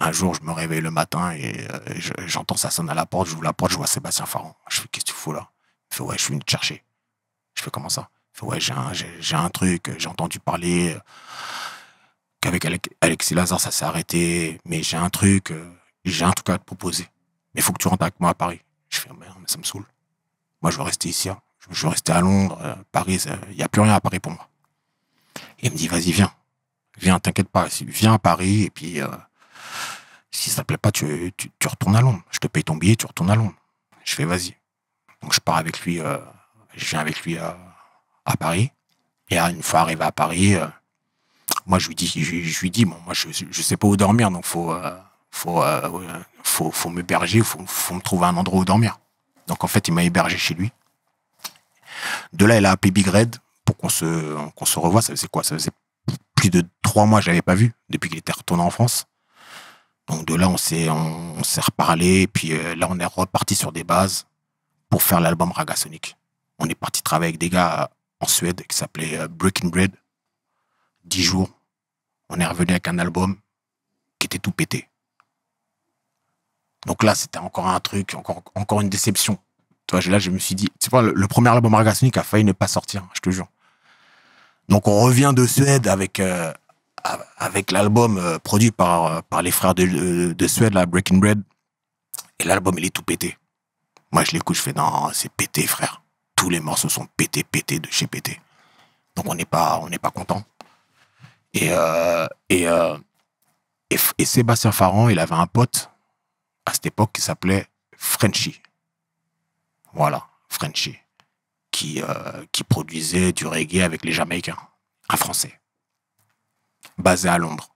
Un jour, je me réveille le matin et j'entends ça sonne à la porte. J'ouvre la porte, je vois Sébastien Farran. Je fais Qu'est-ce que tu fous là Il fait Ouais, je suis venu te chercher. Je fais Comment ça Ouais, j'ai un, truc, euh, j'ai entendu parler euh, qu'avec Alexis Lazare, ça s'est arrêté, mais j'ai un truc, euh, j'ai un truc à te proposer. Mais il faut que tu rentres avec moi à Paris. Je fais, mais ça me saoule. Moi, je veux rester ici. Hein. Je veux rester à Londres. Paris, il n'y a plus rien à Paris pour moi. il me dit, vas-y, viens. Viens, t'inquiète pas. Viens à Paris. Et puis, si ça te plaît pas, tu, retournes à Londres. Je te paye ton billet, tu retournes à Londres. Je fais, vas-y. Donc, je pars avec lui. je viens avec lui à à Paris. Et une fois arrivé à Paris, euh, moi, je lui dis, je, lui dis, bon, moi, je, sais pas où dormir, donc euh, euh, faut, faut, m'héberger, faut, faut me trouver un endroit où dormir. Donc, en fait, il m'a hébergé chez lui. De là, il a appelé Big Red pour qu'on se, qu'on se revoie. Ça faisait quoi? Ça faisait plus de trois mois, je l'avais pas vu depuis qu'il était retourné en France. Donc, de là, on s'est, on, s'est reparlé, et puis là, on est reparti sur des bases pour faire l'album Ragasonic. On est parti travailler avec des gars en Suède qui s'appelait euh, Breaking Bread. Dix jours, on est revenu avec un album qui était tout pété. Donc là, c'était encore un truc, encore, une déception. Toi, là, je me suis dit, tu sais le, le premier album Argasonic a failli ne pas sortir, je te jure. Donc on revient de Suède avec, euh, l'album euh, produit par, les frères de, Suède, la Breaking Bread. Et l'album, il est tout pété. Moi, je l'écoute, je fais, non, c'est pété, frère tous les morceaux sont pétés, pétés de chez pété. Donc on n'est pas, on n'est pas content. Et, euh, euh, et, et, Sébastien Farran, il avait un pote à cette époque qui s'appelait Frenchy. Voilà, Frenchy. Qui, euh, qui produisait du reggae avec les Jamaïcains, un Français, basé à Londres.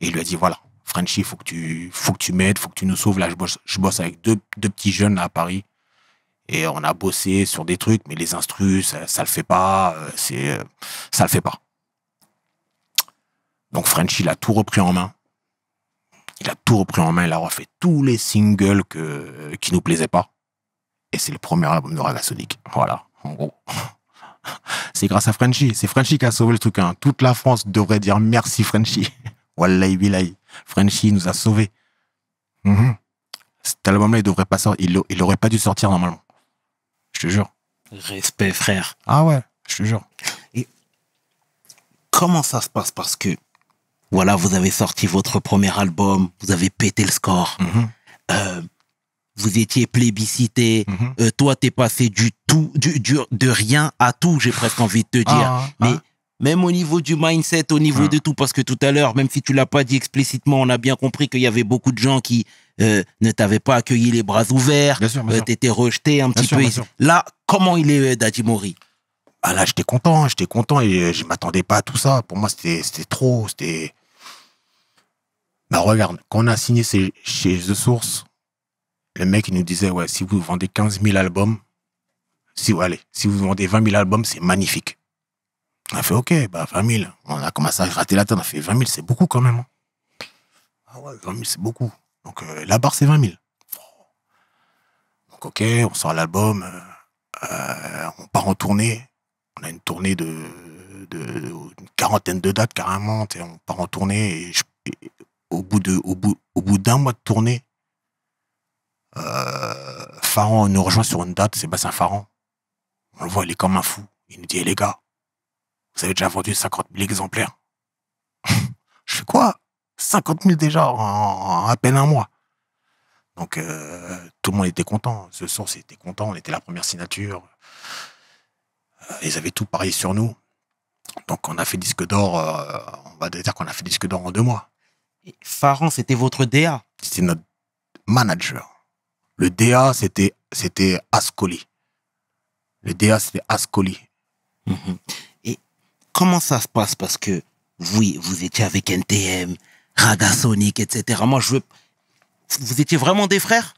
Et il lui a dit, voilà, Frenchy, faut que tu, faut que tu m'aides, faut que tu nous sauves. Là, je bosse, je bosse avec deux, petits jeunes à Paris. Et on a bossé sur des trucs, mais les instrus, ça, le fait pas, euh, c'est, euh, ça le fait pas. Donc Frenchy, il a tout repris en main. Il a tout repris en main, il a refait tous les singles que, euh, qui nous plaisaient pas. Et c'est le premier album de Ragasonic. Voilà, en gros. c'est grâce à Frenchy. C'est Frenchy qui a sauvé le truc. Hein. Toute la France devrait dire merci Frenchy. Wallahi billahi. Frenchy nous a sauvés. Mhm. Cet album-là, il devrait pas sortir. il aurait pas dû sortir normalement te jure. Respect, frère. Ah ouais, je te jure. Et comment ça se passe Parce que, voilà, vous avez sorti votre premier album, vous avez pété le score, mhm. euh, vous étiez plébiscité, mhm. euh, toi, t'es passé du tout, du, du, de rien à tout, j'ai presque envie de te dire. Ah, ah. Mais. même au niveau du mindset, au niveau ah. de tout, parce que tout à l'heure, même si tu l'as pas dit explicitement, on a bien compris qu'il y avait beaucoup de gens qui euh, ne t'avait pas accueilli les bras ouverts, euh, t'étais rejeté un petit peu. Là, comment il est euh, Mori ah là, j'étais content, j'étais content et je m'attendais pas à tout ça. Pour moi, c'était trop, c'était... Bah regarde, quand on a signé chez The Source, le mec nous disait, ouais, si vous vendez 15 000 albums, si, allez, si vous vendez 20 000 albums, c'est magnifique. On a fait, ok, bah 20 000. On a commencé à gratter la tête, on a fait 20 000, c'est beaucoup quand même. Hein. Ah ouais, 20 000, c'est beaucoup. Donc euh, la barre, c'est 20 000. Donc ok, on sort l'album, euh, euh, on part en tournée. On a une tournée de, une quarantaine de dates carrément. On part en tournée et, au bout de, bout, au bout d'un mois de tournée, euh, nous rejoint sur une date, C'est Sébastien Faran. On le voit, il est comme un fou. Il nous dit, les gars, vous avez déjà vendu 50 000 exemplaires. je fais quoi 50 000 déjà en, à peine un mois. Donc euh, tout le monde était content. Ce sens était content. On était la première signature. Euh, ils avaient tout parié sur nous. Donc on a fait disque d'or. Euh, on va dire qu'on a fait disque d'or en deux mois. Et c'était votre DA. C'était notre manager. Le DA, c'était c'était Ascoli. Le DA, c'était Ascoli. Mhm. Et comment ça se passe Parce que oui, vous étiez avec NTM, Radasonic, etc. Moi, je veux. Vous étiez vraiment des frères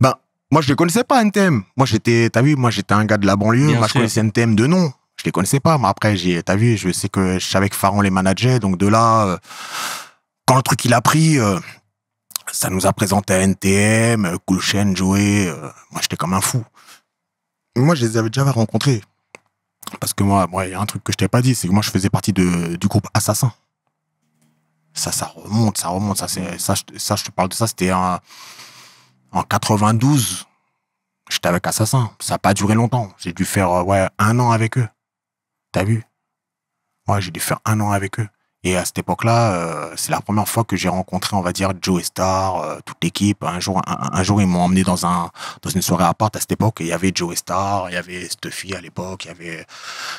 Ben, moi, je les connaissais pas, NTM. Moi, j'étais, t'as vu, moi, j'étais un gars de la banlieue. moi, je connaissais NTM de nom. Je les connaissais pas, mais après, j'ai, t'as vu, je sais que je savais que Faron les manageait. Donc, de là, euh, quand le truc, il a pris. Euh, ça nous a présenté à NTM, Kulchen, euh, Joey. moi, j'étais comme un fou. Moi, je les avais déjà rencontrés. Parce que moi, il y a un truc que je t'ai pas dit, c'est que moi, je faisais partie de, du groupe Assassin ça, ça remonte, ça remonte. Ça, c'est, ça, je te parle de ça, c'était en, en 92. J'étais avec Assassin. Ça n'a pas duré longtemps. J'ai dû faire euh, ouais, un an avec eux. T'as vu Ouais, j'ai dû faire un an avec eux. Et à cette époque-là, euh, c'est la première fois que j'ai rencontré, on va dire, Joe Star, euh, toute l'équipe. Un jour, un, jour, ils m'ont emmené dans un dans une soirée à part. À cette époque, il y avait Joe Star, il y avait Stuffy à l'époque, il y avait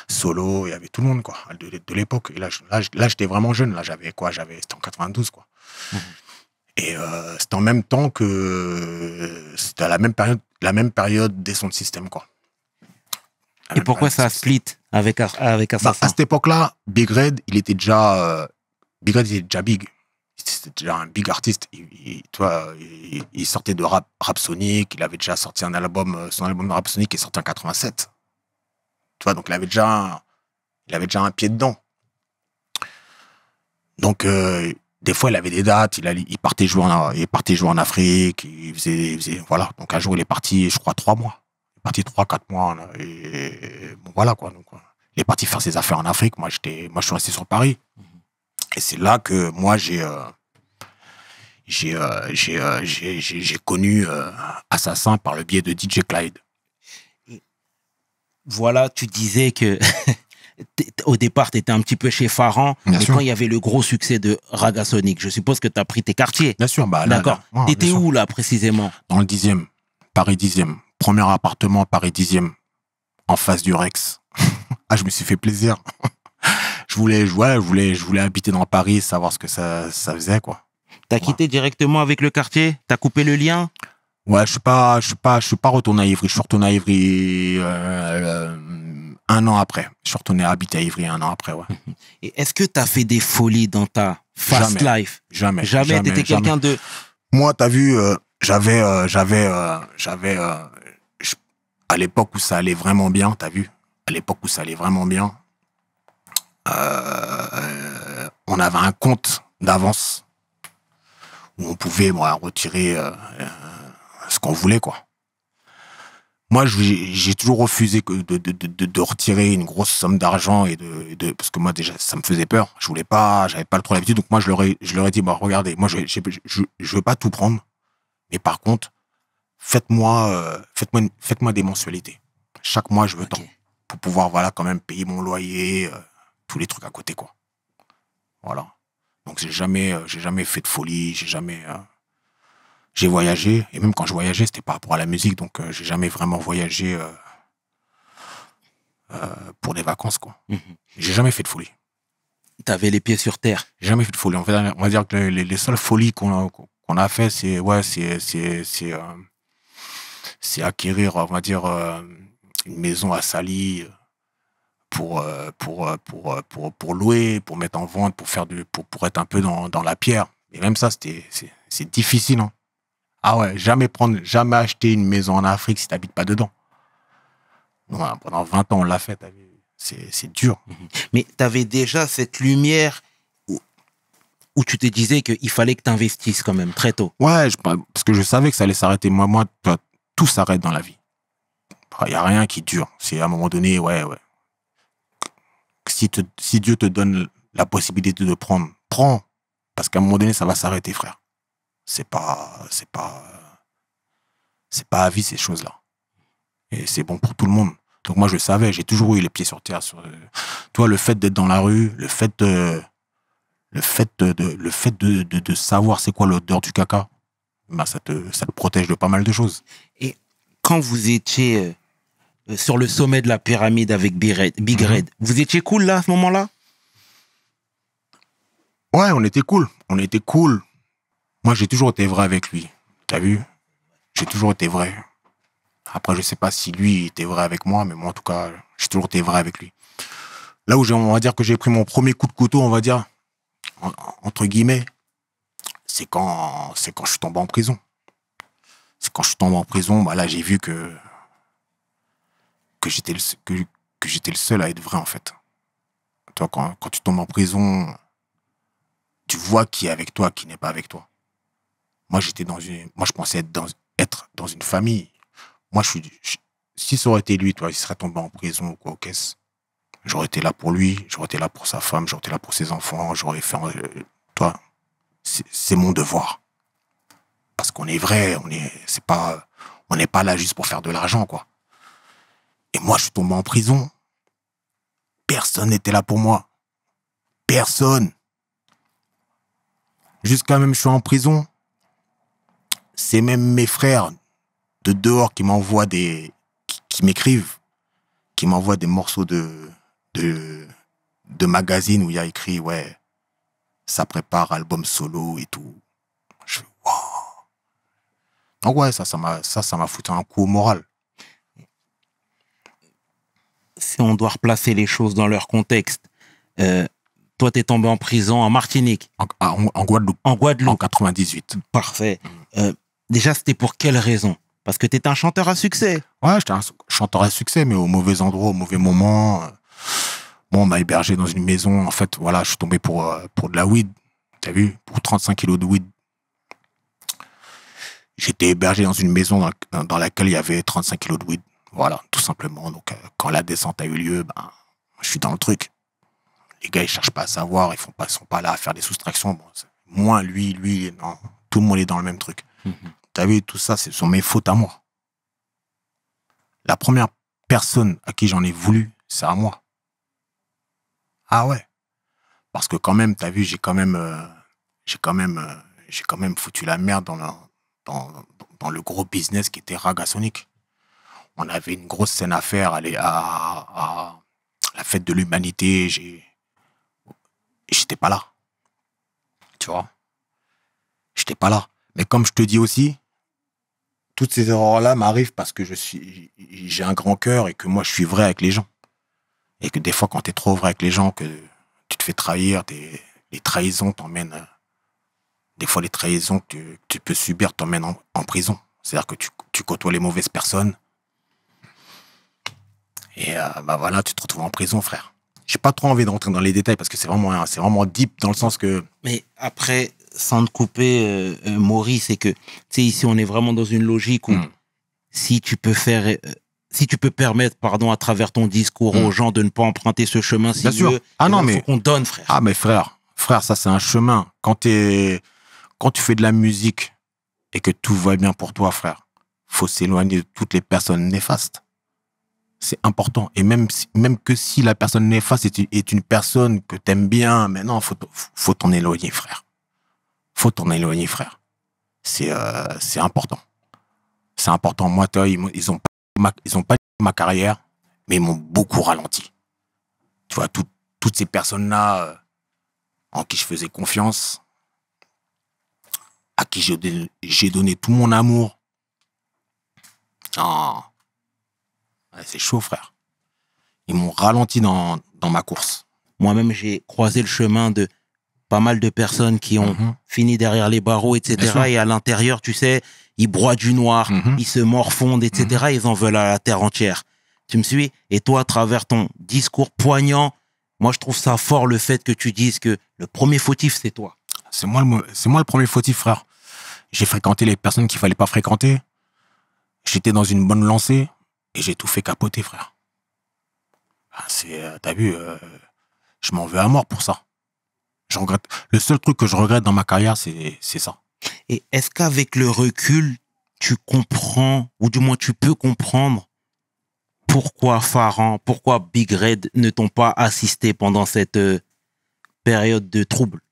Solo, il y avait tout le monde quoi, de, l'époque. Et là, j'étais vraiment jeune. Là, j'avais quoi J'avais c'était en 92 quoi. Mmh. Et euh, c'était en même temps que c'était à la même période, la même période des sons de système quoi. Et pourquoi ça a split avec, avec Assassin bah, À cette époque-là, Big Red, il était déjà, euh, Big Red, déjà big. C'était déjà un big artiste. Il, toi, il, sortait de rap, Sonic. Il avait déjà sorti un album, euh, son album de rap Sonic est sorti en 87. Tu vois, donc il avait déjà, un, il avait déjà un pied dedans. Donc, euh, des fois, il avait des dates, il, partait, jouer en, il partait jouer en Afrique, il faisait, Voilà. Donc, un jour, il est parti, je crois, trois mois parti 3-4 mois. et, voilà quoi. Donc, il est parti faire ses affaires en Afrique. Moi, j'étais, moi je suis resté sur Paris. Et c'est là que moi, j'ai. Euh, euh, euh, j'ai, connu Assassin par le biais de DJ Clyde. Voilà, tu disais que au départ, tu étais un petit peu chez Faran, mais quand il y avait le gros succès de Sonic, je suppose que tu as pris tes quartiers. Bien sûr, bah, D'accord. tu étais où, là, précisément Dans le 10e, Paris 10e. Premier appartement à Paris 10e, en face du Rex. ah, je me suis fait plaisir. je voulais, jouer, je voulais, je voulais habiter dans Paris, savoir ce que ça, ça faisait, quoi. T'as quitté directement avec le quartier T'as coupé le lien Ouais, je suis pas, je suis pas, je suis pas retourné à Ivry. Je suis retourné à Ivry euh, un an après. Je suis retourné habiter à Ivry un an après, ouais. Et est-ce que t'as fait des folies dans ta fast life Jamais. Jamais. jamais T'étais quelqu'un de. Moi, t'as vu, euh, j'avais, euh, j'avais, j'avais, à l'époque où ça allait vraiment bien, t'as vu À l'époque où ça allait vraiment bien, euh, on avait un compte d'avance où on pouvait retirer euh, euh, ce qu'on voulait, quoi. Moi, j'ai toujours refusé de, retirer une grosse somme d'argent et de, parce que moi déjà ça me faisait peur. Je voulais pas, j'avais pas le trop l'habitude. Donc moi, je leur ai, je leur dit, bah, regardez, moi je, je veux pas tout prendre, mais par contre, faites-moi euh, faites-moi faites-moi des mensualités. Chaque mois, je veux tant pour pouvoir voilà quand même payer mon loyer, euh, tous les trucs à côté quoi. Voilà. Donc j'ai jamais euh, j'ai jamais fait de folie, j'ai jamais j'ai voyagé et même quand je voyageais, c'était par rapport à la musique donc j'ai jamais vraiment voyagé pour des vacances quoi. Mhm. J'ai jamais fait de folie. T'avais les pieds sur terre. J'ai jamais fait de folie. on va dire que les, seules folies qu'on a, qu'on fait, c'est ouais, c'est c'est c'est acquérir, on va dire, euh, une maison à Sali euh, pour, euh, pour, pour, pour, pour louer, pour mettre en vente, pour, faire du, pour, pour être un peu dans, dans la pierre. Et même ça, c'est difficile. Hein. Ah ouais, jamais prendre, jamais acheter une maison en Afrique si tu n'habites pas dedans. Hein, pendant 20 ans, on l'a fait, c'est dur. Mhm. Mais tu avais déjà cette lumière où, où tu te disais qu'il fallait que tu investisses quand même très tôt. Ouais, parce que je savais que ça allait s'arrêter. Moi, moi, tout s'arrête dans la vie. Il n'y a rien qui dure. C'est à un moment donné, ouais, ouais. Si, Dieu te donne la possibilité de prendre, prends. Parce qu'à un moment donné, ça va s'arrêter, frère. C'est pas, c'est pas, c'est pas à vie ces choses-là. Et c'est bon pour tout le monde. Donc moi, je savais, j'ai toujours eu les pieds sur terre. Euh, toi, le fait d'être dans la rue, le fait de, le fait le fait de savoir c'est quoi l'odeur du caca, bah, ça, te, ça te protège de pas mal de choses. Et quand vous étiez euh, euh, sur le sommet de la pyramide avec Big Red, Big mhm. Red vous étiez cool là à ce moment-là Ouais, on était cool. On était cool. Moi, j'ai toujours été vrai avec lui. T'as vu J'ai toujours été vrai. Après, je sais pas si lui était vrai avec moi, mais moi, en tout cas, j'ai toujours été vrai avec lui. Là où on va dire que j'ai pris mon premier coup de couteau, on va dire, entre guillemets, c'est quand, c'est quand je suis tombé en prison. C'est quand je suis tombé en prison, bah là, j'ai vu que, que j'étais le, que, j'étais le seul à être vrai, en fait. Toi, quand, quand tu tombes en prison, tu vois qui est avec toi, qui n'est pas avec toi. Moi, j'étais dans une, moi, je pensais être dans, être dans une famille. Moi, je suis, si ça aurait été lui, toi, il serait tombé en prison ou quoi, au caisse. J'aurais été là pour lui, j'aurais été là pour sa femme, j'aurais été là pour ses enfants, j'aurais fait, euh, toi, c'est mon devoir. Parce qu'on est vrai, on est, c'est pas, on n'est pas là juste pour faire de l'argent, quoi. Et moi, je suis tombé en prison. Personne n'était là pour moi. Personne. Jusqu'à même, je suis en prison. C'est même mes frères de dehors qui m'envoient des, qui, m'écrivent, qui m'envoient des morceaux de, de, de magazines où il y a écrit, ouais, ça prépare album solo et tout. Je fais wow. Donc ouais, ça, ça m'a ça, m'a foutu un coup au moral. Si on doit replacer les choses dans leur contexte, euh, toi, t'es tombé en prison en Martinique. En, ah, Guadeloupe. En Guadeloupe. En 98. Parfait. Mm. Euh, déjà, c'était pour quelle raison Parce que t'étais un chanteur à succès. Ouais, j'étais un chanteur à succès, mais au mauvais endroit, au mauvais moment m'a hébergé dans une maison. En fait, voilà, je suis tombé pour, euh, pour de la weed. T'as vu Pour 35 kilos de weed. J'étais hébergé dans une maison dans, laquelle il y avait 35 kilos de weed. Voilà, tout simplement. Donc, euh, quand la descente a eu lieu, ben, je suis dans le truc. Les gars, ils cherchent pas à savoir. Ils font pas, sont pas là à faire des soustractions. moi, lui, lui, non. Tout le monde est dans le même truc. Mhm. tu as vu Tout ça, ce sont mes fautes à moi. La première personne à qui j'en ai voulu, c'est à moi. Ah ouais. Parce que quand même, t'as vu, j'ai quand même, euh, j'ai quand même, euh, j'ai quand même foutu la merde dans, dans, le gros business qui était Ragasonic. On avait une grosse scène à faire, à, la fête de l'humanité. J'ai, j'étais pas là. Tu vois, j'étais pas là. Mais comme je te dis aussi, toutes ces erreurs-là m'arrivent parce que je suis, j'ai un grand cœur et que moi je suis vrai avec les gens. Et que des fois, quand tu es trop vrai avec les gens, que tu te fais trahir, les trahisons t'emmènent. Euh, des fois, les trahisons que tu, peux subir t'emmènent en, prison. C'est-à-dire que tu, côtoies les mauvaises personnes. Et euh, bah voilà, tu te retrouves en prison, frère. J'ai pas trop envie de rentrer dans les détails parce que c'est vraiment, c'est vraiment deep dans le sens que. Mais après, sans te couper, euh, Maurice, c'est que, tu sais, ici, on est vraiment dans une logique où hmm. si tu peux faire si tu peux permettre, pardon, à travers ton discours hmm. aux gens de ne pas emprunter ce chemin, si Bien sûr. ah non, mais on donne, frère. Ah mais frère, frère, ça c'est un chemin. Quand es... quand tu fais de la musique et que tout va bien pour toi, frère, faut s'éloigner de toutes les personnes néfastes. C'est important. Et même, même que si la personne néfaste est une, personne que t'aimes bien, mais non, faut faut t'en éloigner, frère. Faut t'en éloigner, frère. C'est euh, c'est important c'est important. Moi, toi, ils ont, ils ont pas ma carrière, mais ils m'ont beaucoup ralenti. Tu vois, toutes ces personnes-là euh, en qui je faisais confiance, à qui j'ai donné tout mon amour. Ah. C'est chaud, frère. Ils m'ont ralenti dans, ma course. Moi-même, j'ai croisé le chemin de pas mal de personnes qui ont mhm. fini derrière les barreaux, etc. Et à l'intérieur, tu sais, ils broient du noir, mhm. ils se morfondent, etc. Mhm. Ils en veulent à la terre entière. Tu me suis Et toi, à travers ton discours poignant, moi, je trouve ça fort le fait que tu dises que le premier fautif, c'est toi. C'est moi, le, moi le premier fautif, frère. J'ai fréquenté les personnes qu'il fallait pas fréquenter. J'étais dans une bonne lancée et j'ai tout fait capoter, frère. Ah, euh, t'as vu, euh, je m'en veux à mort pour ça. Je regrette. Le seul truc que je regrette dans ma carrière, c'est ça. Et est-ce qu'avec le recul, tu comprends, ou du moins tu peux comprendre, pourquoi Farhan, pourquoi Big Red ne t'ont pas assisté pendant cette euh, période de trouble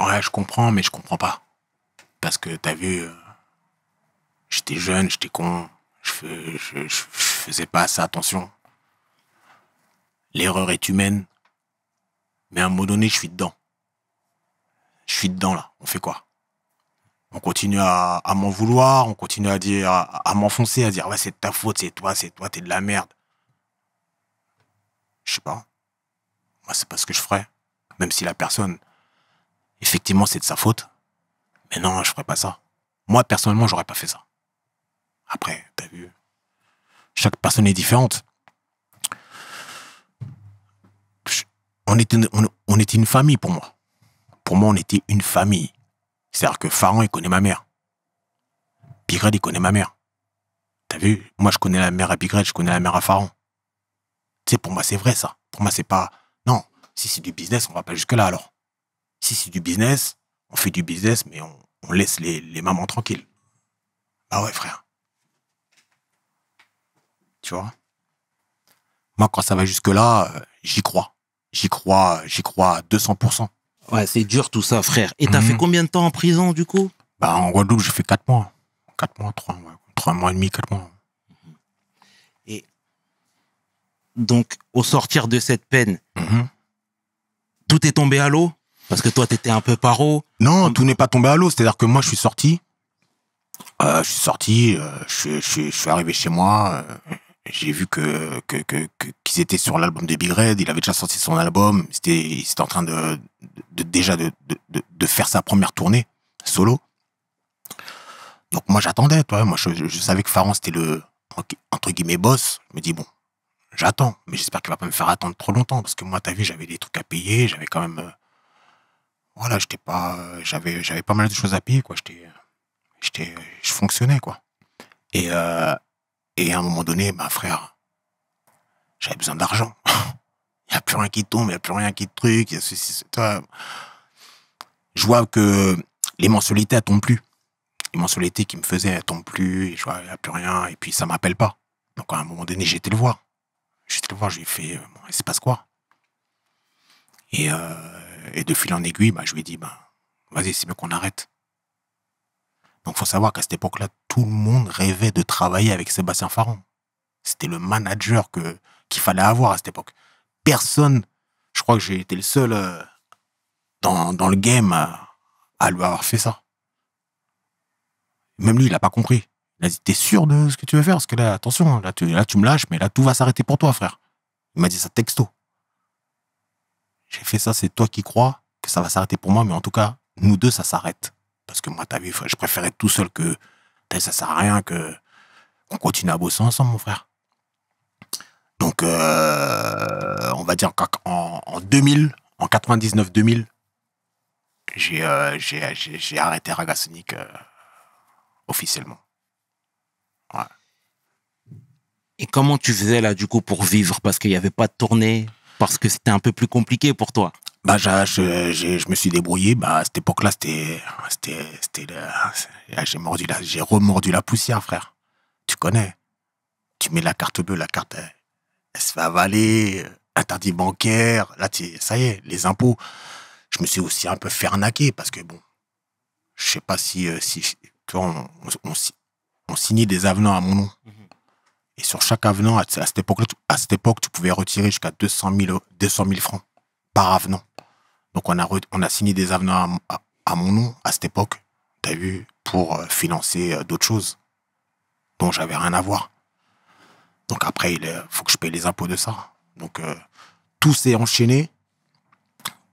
Ouais, je comprends, mais je comprends pas. Parce que t'as vu, euh, j'étais jeune, j'étais con, je, faisais pas assez attention. L'erreur est humaine, mais à un moment donné, je suis dedans. Je suis dedans là, on fait quoi on continue à, m'en vouloir, on continue à dire, à, m'enfoncer, à dire ouais c'est ta faute, c'est toi, c'est toi, t'es de la merde. Je sais pas. Moi c'est pas ce que je ferais. Même si la personne, effectivement c'est de sa faute, mais non je ferais pas ça. Moi personnellement j'aurais pas fait ça. Après t'as vu, chaque personne est différente. on était, on était une famille pour moi. Pour moi on était une famille c'est-à-dire que Pharaon, il connaît ma mère. Pigret il connaît ma mère. T'as vu Moi, je connais la mère à Pigret, je connais la mère à Pharaon. Tu sais, pour moi, c'est vrai, ça. Pour moi, c'est pas... Non, si c'est du business, on va pas jusque-là, alors. Si c'est du business, on fait du business, mais on, laisse les, les mamans tranquilles. Ah ouais, frère. Tu vois Moi, quand ça va jusque-là, euh, j'y crois. J'y crois, j'y crois à 200%. Ouais, c'est dur tout ça, frère. Et t'as mhm. fait combien de temps en prison, du coup Bah, en Guadeloupe, j'ai fait 4 mois. 4 mois, 3 mois. 3 mois et demi, 4 mois. Et donc, au sortir de cette peine, mhm. tout est tombé à l'eau Parce que toi, t'étais un peu paro Non, tout n'est pas tombé à l'eau. C'est-à-dire que moi, je suis sorti. Euh, je suis sorti, euh, je, suis arrivé chez moi, euh, j'ai vu que qu'ils étaient sur l'album de Bill Red. Il avait déjà sorti son album. C'était c'était en train de, déjà de, faire sa première tournée solo. Donc moi j'attendais, toi. Moi je, savais que Farron c'était le entre guillemets boss. Je me dis bon, j'attends, mais j'espère qu'il va pas me faire attendre trop longtemps parce que moi ta vu j'avais des trucs à payer, j'avais quand même euh, voilà j'étais pas j'avais j'avais pas mal de choses à payer quoi. J'étais j'étais je fonctionnais quoi. Et euh, et à un moment donné, ma bah, frère, j'avais besoin d'argent. Il n'y a plus rien qui tombe, il n'y a plus rien qui truc, y Je vois que les mensualités, elles tombent plus. Les mensualités qui me faisaient, elles tombent plus, je vois, il n'y a plus rien, et puis ça ne m'appelle pas. Donc à un moment donné, j'ai été le voir. J'ai été le voir, j'ai fait, euh, il se passe quoi et, euh, et, de fil en aiguille, bah, je lui ai dit, bah, vas-y, c'est mieux qu'on arrête. Donc, faut savoir qu'à cette époque-là, tout le monde rêvait de travailler avec Sébastien Faron. C'était le manager que, qu'il fallait avoir à cette époque. Personne, je crois que j'ai été le seul euh, dans, le game euh, à, lui avoir fait ça. Même lui, il n'a pas compris. Il a dit, t'es sûr de ce que tu veux faire Parce que là, attention, là là, tu me lâches, mais là, tout va s'arrêter pour toi, frère. Il m'a dit ça texto. J'ai fait ça, c'est toi qui crois que ça va s'arrêter pour moi, mais en tout cas, nous deux, ça s'arrête. Parce que moi, ta vie je préférais être tout seul que. Ça sert à rien que. On continue à bosser ensemble, mon frère. Donc, euh, on va dire en, 2000, en 99-2000, euh, j'ai arrêté Ragasonic euh, officiellement. Et comment tu faisais là, du coup, pour vivre Parce qu'il n'y avait pas de tournée Parce que c'était un peu plus compliqué pour toi bah, je, me suis débrouillé. Bah, à cette époque-là, c'était, ah, j'ai mordu j'ai remordu la poussière, frère. Tu connais. Tu mets la carte bleue, la carte, elle, se fait avaler, euh, interdit bancaire. Là, ça y est, les impôts. Je me suis aussi un peu fait parce que bon, je sais pas si, euh, si, on, on, signait des avenants à mon nom. Mm-hmm. Et sur chaque avenant, à, cette époque, à cette époque, tu pouvais retirer jusqu'à 200 000 francs par avenant. Donc on a, on a signé des avenants à, mon nom à cette époque, tu as vu, pour euh, financer euh, d'autres choses dont j'avais rien à voir. Donc après, il euh, faut que je paye les impôts de ça. Donc tout s'est enchaîné.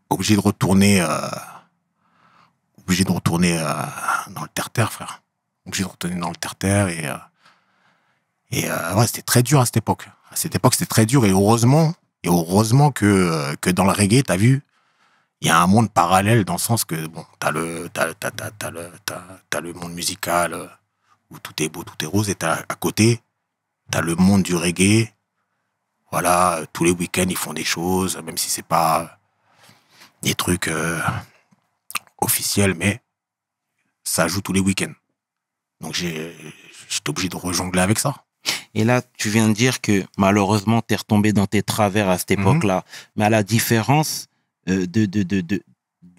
Obligé de retourner, obligé de retourner dans le terre-terre, frère. Obligé de retourner dans le terre-terre et et ouais, c'était très dur à cette époque. À cette époque, c'était très dur et heureusement et heureusement que que dans le reggae, t'as vu, il y a un monde parallèle dans le sens que, bon, t'as le, le, le monde musical euh, où tout est beau, tout est rose, et à côté, t'as le monde du reggae. Voilà, tous les week-ends, ils font des choses, même si c'est pas des trucs euh, officiels, mais ça joue tous les week-ends. Donc, j'ai, j'étais obligé de rejongler avec ça. Et là, tu viens de dire que malheureusement, tu es retombé dans tes travers à cette mhm. époque-là. Mais à la différence euh, de, de,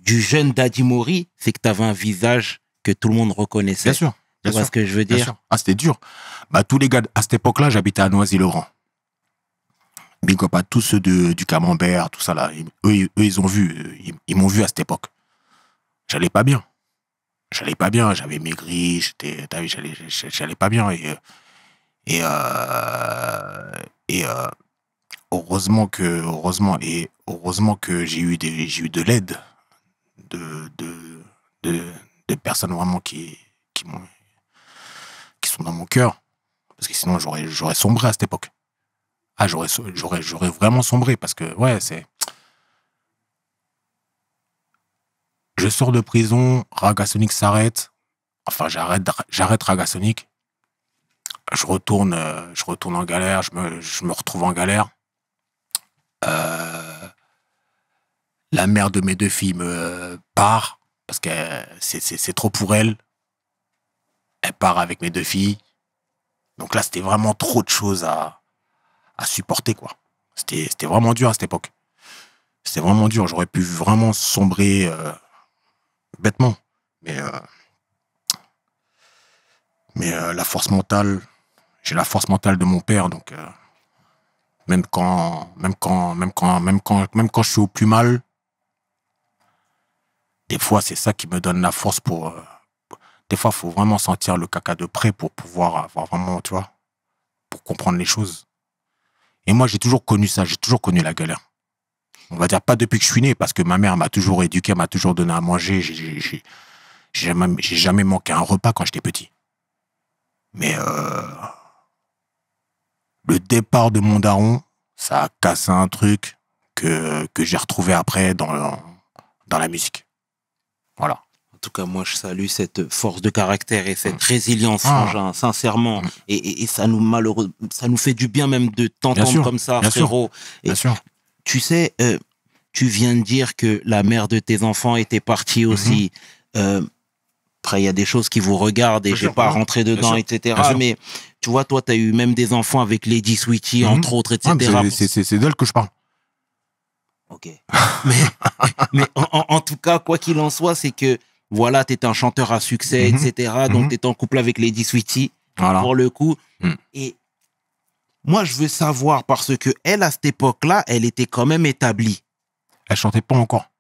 du jeune Daddy Mori, c'est que tu avais un visage que tout le monde reconnaissait. Bien sûr. tu vois ce que je veux dire Ah, c'était dur. Bah, tous les gars, à cette époque-là, j'habitais à Noisy-le-Grand. Big pas tous ceux du camembert, tout ça là. eux, ils ont vu. Euh, ils, m'ont vu à cette époque. J'allais pas bien. J'allais pas bien. J'avais maigri. j'allais, pas bien. Et, euh, et, heureusement que heureusement et heureusement que j'ai eu eu de l'aide de de, personnes vraiment qui qui, sont dans mon cœur parce que sinon j'aurais j'aurais sombré à cette époque ah j'aurais j'aurais j'aurais vraiment sombré parce que ouais c'est je sors de prison Ragasonic s'arrête enfin j'arrête j'arrête Ragasonic je retourne euh, je retourne en galère je me retrouve en galère euh, la mère de mes deux filles me euh, part parce que euh, c'est trop pour elle. Elle part avec mes deux filles. Donc là, c'était vraiment trop de choses à, supporter, quoi. C'était vraiment dur à cette époque. C'était vraiment dur. J'aurais pu vraiment sombrer bêtement. Mais, mais la force mentale, j'ai la force mentale de mon père, donc même quand, même quand, même quand, même quand, même quand je suis au plus mal, des fois, c'est ça qui me donne la force pour. Euh, des fois, il faut vraiment sentir le caca de près pour pouvoir avoir vraiment, tu vois, pour comprendre les choses. Et moi, j'ai toujours connu ça, j'ai toujours connu la gueule. On va dire pas depuis que je suis né, parce que ma mère m'a toujours éduqué, m'a toujours donné à manger. J'ai jamais, manqué un repas quand j'étais petit. Mais euh, le départ de mon daron, ça a cassé un truc que, que j'ai retrouvé après dans, dans la musique. Voilà. En tout cas, moi, je salue cette force de caractère et cette mm. résilience, ah. sincèrement. Mm. Et, ça nous malheureux, ça nous fait du bien même de t'entendre comme ça, frérot. bien sûr. Tu sais, euh, tu viens de dire que la mère de tes enfants était partie mm-hmm. aussi. Euh, après, il y a des choses qui vous regardent et je pas rentré rentrer dedans, etc. Mais tu vois, toi, tu as eu même des enfants avec Lady Sweetie, mhm. entre autres, etc. c'est d'elle que je parle. Ok. mais, en, tout cas, quoi qu'il en soit, c'est que voilà, tu es un chanteur à succès, etc. Mhm. Donc, mhm. tu es en couple avec Lady Sweetie, pour le coup. Mm. Et moi, je veux savoir parce que elle, à cette époque-là, elle était quand même établie. Elle chantait pas encore.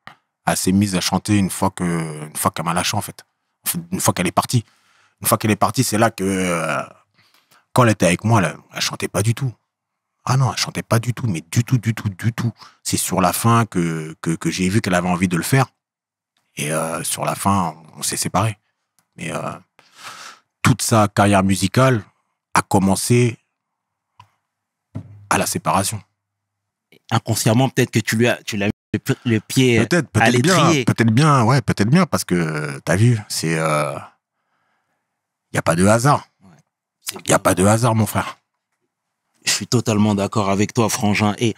Elle s'est mise à chanter une fois que, une fois qu'elle m'a lâché, en fait une fois qu'elle est partie. Une fois qu'elle est partie, c'est là que quand euh, elle était avec moi, elle, chantait pas du tout. Ah non, elle chantait pas du tout, mais du tout, du tout, du tout. C'est sur la fin que, j'ai vu qu'elle avait envie de le faire. Et euh, sur la fin, on s'est séparés. Mais euh, toute sa carrière musicale a commencé à la séparation. Inconsciemment, peut-être que tu lui as, tu le, pied peut-être, peut Peut-être bien, ouais, peut-être bien, parce que t'as vu, c'est. Il euh, a pas de hasard. Il n'y a pas de hasard, mon frère. Je suis totalement d'accord avec toi, Frangin. Et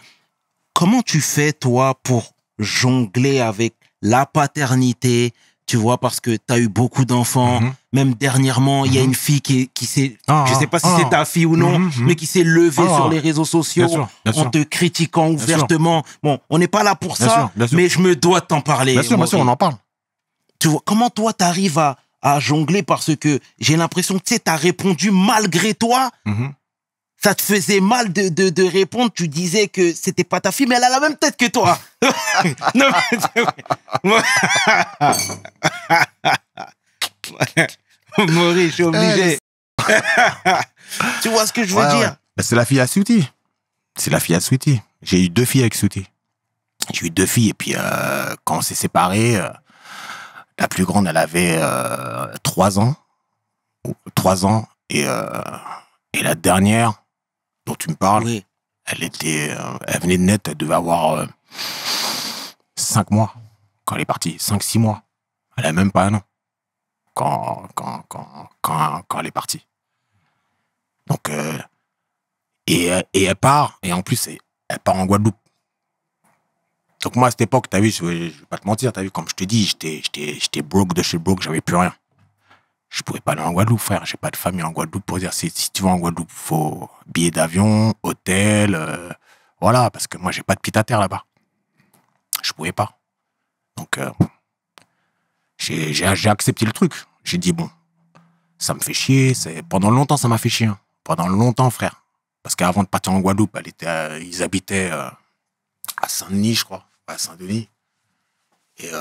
comment tu fais, toi, pour jongler avec la paternité, tu vois, parce que tu as eu beaucoup d'enfants. Mhm. Même dernièrement, il y a mhm. une fille qui, qui s'est, Je ah, je sais pas si ah. c'est ta fille ou non, mhm, mais qui s'est levée ah. sur les réseaux sociaux en te critiquant ouvertement. Bon, on n'est pas là pour ça, mais je me dois t'en parler. Bien sûr, on en parle. Tu vois, comment toi, tu arrives à, jongler parce que j'ai l'impression que tu as répondu malgré toi ça te faisait mal de, répondre. Tu disais que c'était pas ta fille, mais elle a la même tête que toi. non, Maurice, je suis obligé. tu vois ce que je veux dire C'est la fille à Souti. C'est la fille à Souti. J'ai eu deux filles avec Souti. J'ai eu deux filles et puis euh, quand on s'est séparés, euh, la plus grande, elle avait euh, trois ans. Trois ans et, et la dernière, dont tu me parles, elle était, euh, elle venait de naître, elle devait avoir euh, cinq mois quand elle est partie, 5 six mois. Elle a même pas un an quand, quand, quand, quand, quand elle est partie. Donc, euh, et, et, elle part, et en plus, elle part en Guadeloupe. Donc moi, à cette époque, t'as vu, je, vais pas te mentir, t'as vu, comme je te dis, j'étais broke de chez broke, j'avais plus rien. Je pouvais pas aller en Guadeloupe, frère. J'ai pas de famille en Guadeloupe pour dire si, tu vas en Guadeloupe, faut billet d'avion, hôtel, euh, voilà, parce que moi j'ai pas de pied à terre là-bas. Je pouvais pas. Donc euh, j'ai accepté le truc. J'ai dit bon, ça me fait chier. Pendant longtemps ça m'a fait chier. Hein. Pendant longtemps, frère. Parce qu'avant de partir en Guadeloupe, elle était, euh, ils habitaient à Saint-Denis, je crois, à Saint-Denis. Et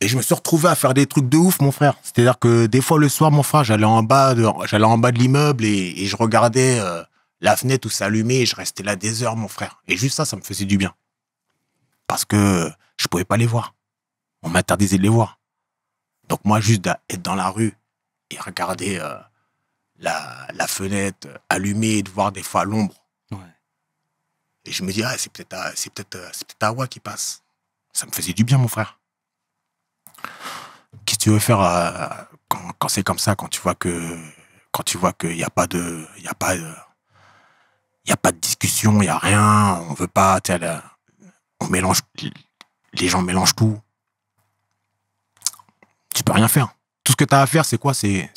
et je me suis retrouvé à faire des trucs de ouf, mon frère. C'est-à-dire que des fois le soir, mon frère, j'allais en bas de, j'allais en bas de l'immeuble et, je regardais euh, la fenêtre où s'allumait et je restais là des heures, mon frère. Et juste ça, ça me faisait du bien. Parce que je pouvais pas les voir. On m'interdisait de les voir. Donc moi, juste d'être dans la rue et regarder euh, la, fenêtre euh, allumée et de voir des fois l'ombre. Et je me dis, ah, c'est peut-être peut, Awa qui passe. Ça me faisait du bien, mon frère. Qu'est-ce que tu veux faire quand, c'est comme ça, quand tu vois que quand tu vois qu'il n'y a pas de, il a pas, il a pas de discussion, il y a rien, on veut pas, on mélange, les gens mélangent tout. Tu peux rien faire. Tout ce que tu as à faire, c'est quoi C'est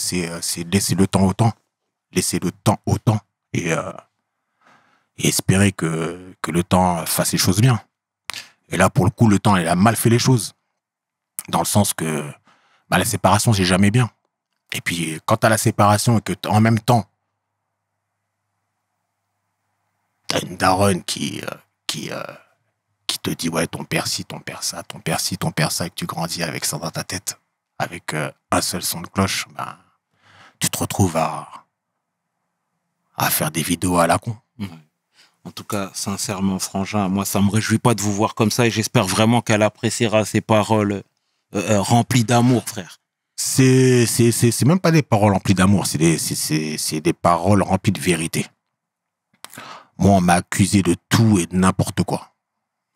laisser le temps au temps, laisser le temps au euh, et, espérer que, que le temps fasse les choses bien. Et là, pour le coup, le temps, il a mal fait les choses dans le sens que bah, la séparation, c'est jamais bien. Et puis, quand t'as la séparation et que en même temps, as une daronne qui, euh, qui, euh, qui te dit, ouais, ton père ci, ton père ça, ton père ci, ton père ça, et que tu grandis avec ça dans ta tête, avec euh, un seul son de cloche, bah, tu te retrouves à, à faire des vidéos à la con. En tout cas, sincèrement, Frangin, moi, ça me réjouit pas de vous voir comme ça et j'espère vraiment qu'elle appréciera ses paroles euh, euh, rempli d'amour, frère. C'est c'est même pas des paroles remplies d'amour, c'est des, des paroles remplies de vérité. Moi, on m'a accusé de tout et de n'importe quoi.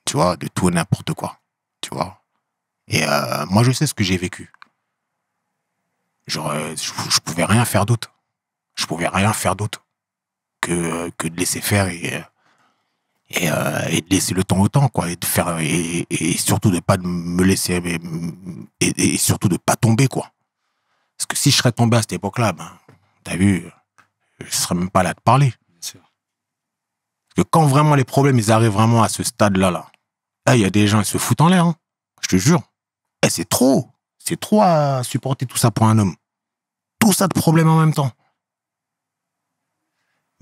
Tu vois, de tout et n'importe quoi. Tu vois. Et euh, moi, je sais ce que j'ai vécu. Genre, je, je, pouvais rien faire d'autre. Je pouvais rien faire d'autre que, que de laisser faire et, euh, et, de laisser le temps au temps quoi et de faire et, surtout de pas me laisser et, et, surtout de pas tomber quoi parce que si je serais tombé à cette époque là ben t'as vu je serais même pas là de parler parce que quand vraiment les problèmes ils arrivent vraiment à ce stade là là il y a des gens ils se foutent en l'air hein, je te jure et eh, c'est trop c'est trop à supporter tout ça pour un homme tout ça de problèmes en même temps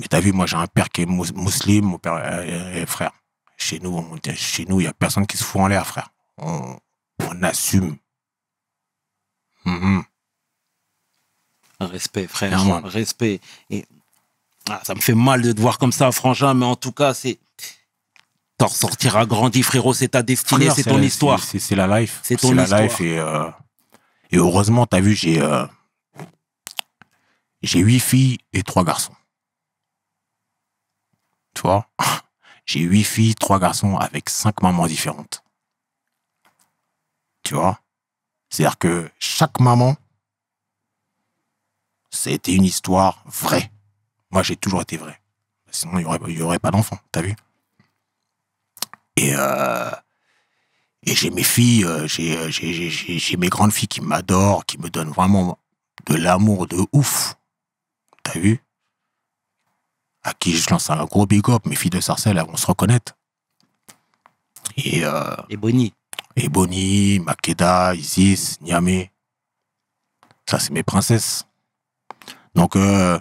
mais t'as vu, moi j'ai un père qui est musulman, mon père est, euh, euh, euh, frère. Chez nous, chez nous, il n'y a personne qui se fout en l'air, frère. On, assume. Mm-hmm. Respect, frère. respect. Et ah, ça me fait mal de te voir comme ça, frangin, mais en tout cas, c'est. T'en ressortiras grandi, frérot, c'est ta destinée, c'est ton histoire. C'est la life. C'est ton la life et, et heureusement, t'as vu, j'ai j'ai huit filles et trois garçons. J'ai huit filles, trois garçons avec cinq mamans différentes. Tu vois C'est-à-dire que chaque maman, c'était une histoire vraie. Moi, j'ai toujours été vrai. Sinon, il n'y aurait, y aurait pas d'enfant, t'as vu Et, euh, et j'ai mes filles, euh, euh, j'ai mes grandes filles qui m'adorent, qui me donnent vraiment de l'amour de ouf. T'as vu à qui je lance un gros big up. Mes filles de Sarcelles, elles vont se reconnaître. Et, euh, et Bonnie. Et Bonnie, Makeda, Isis, Niamé. Ça, c'est mes princesses. Donc, euh,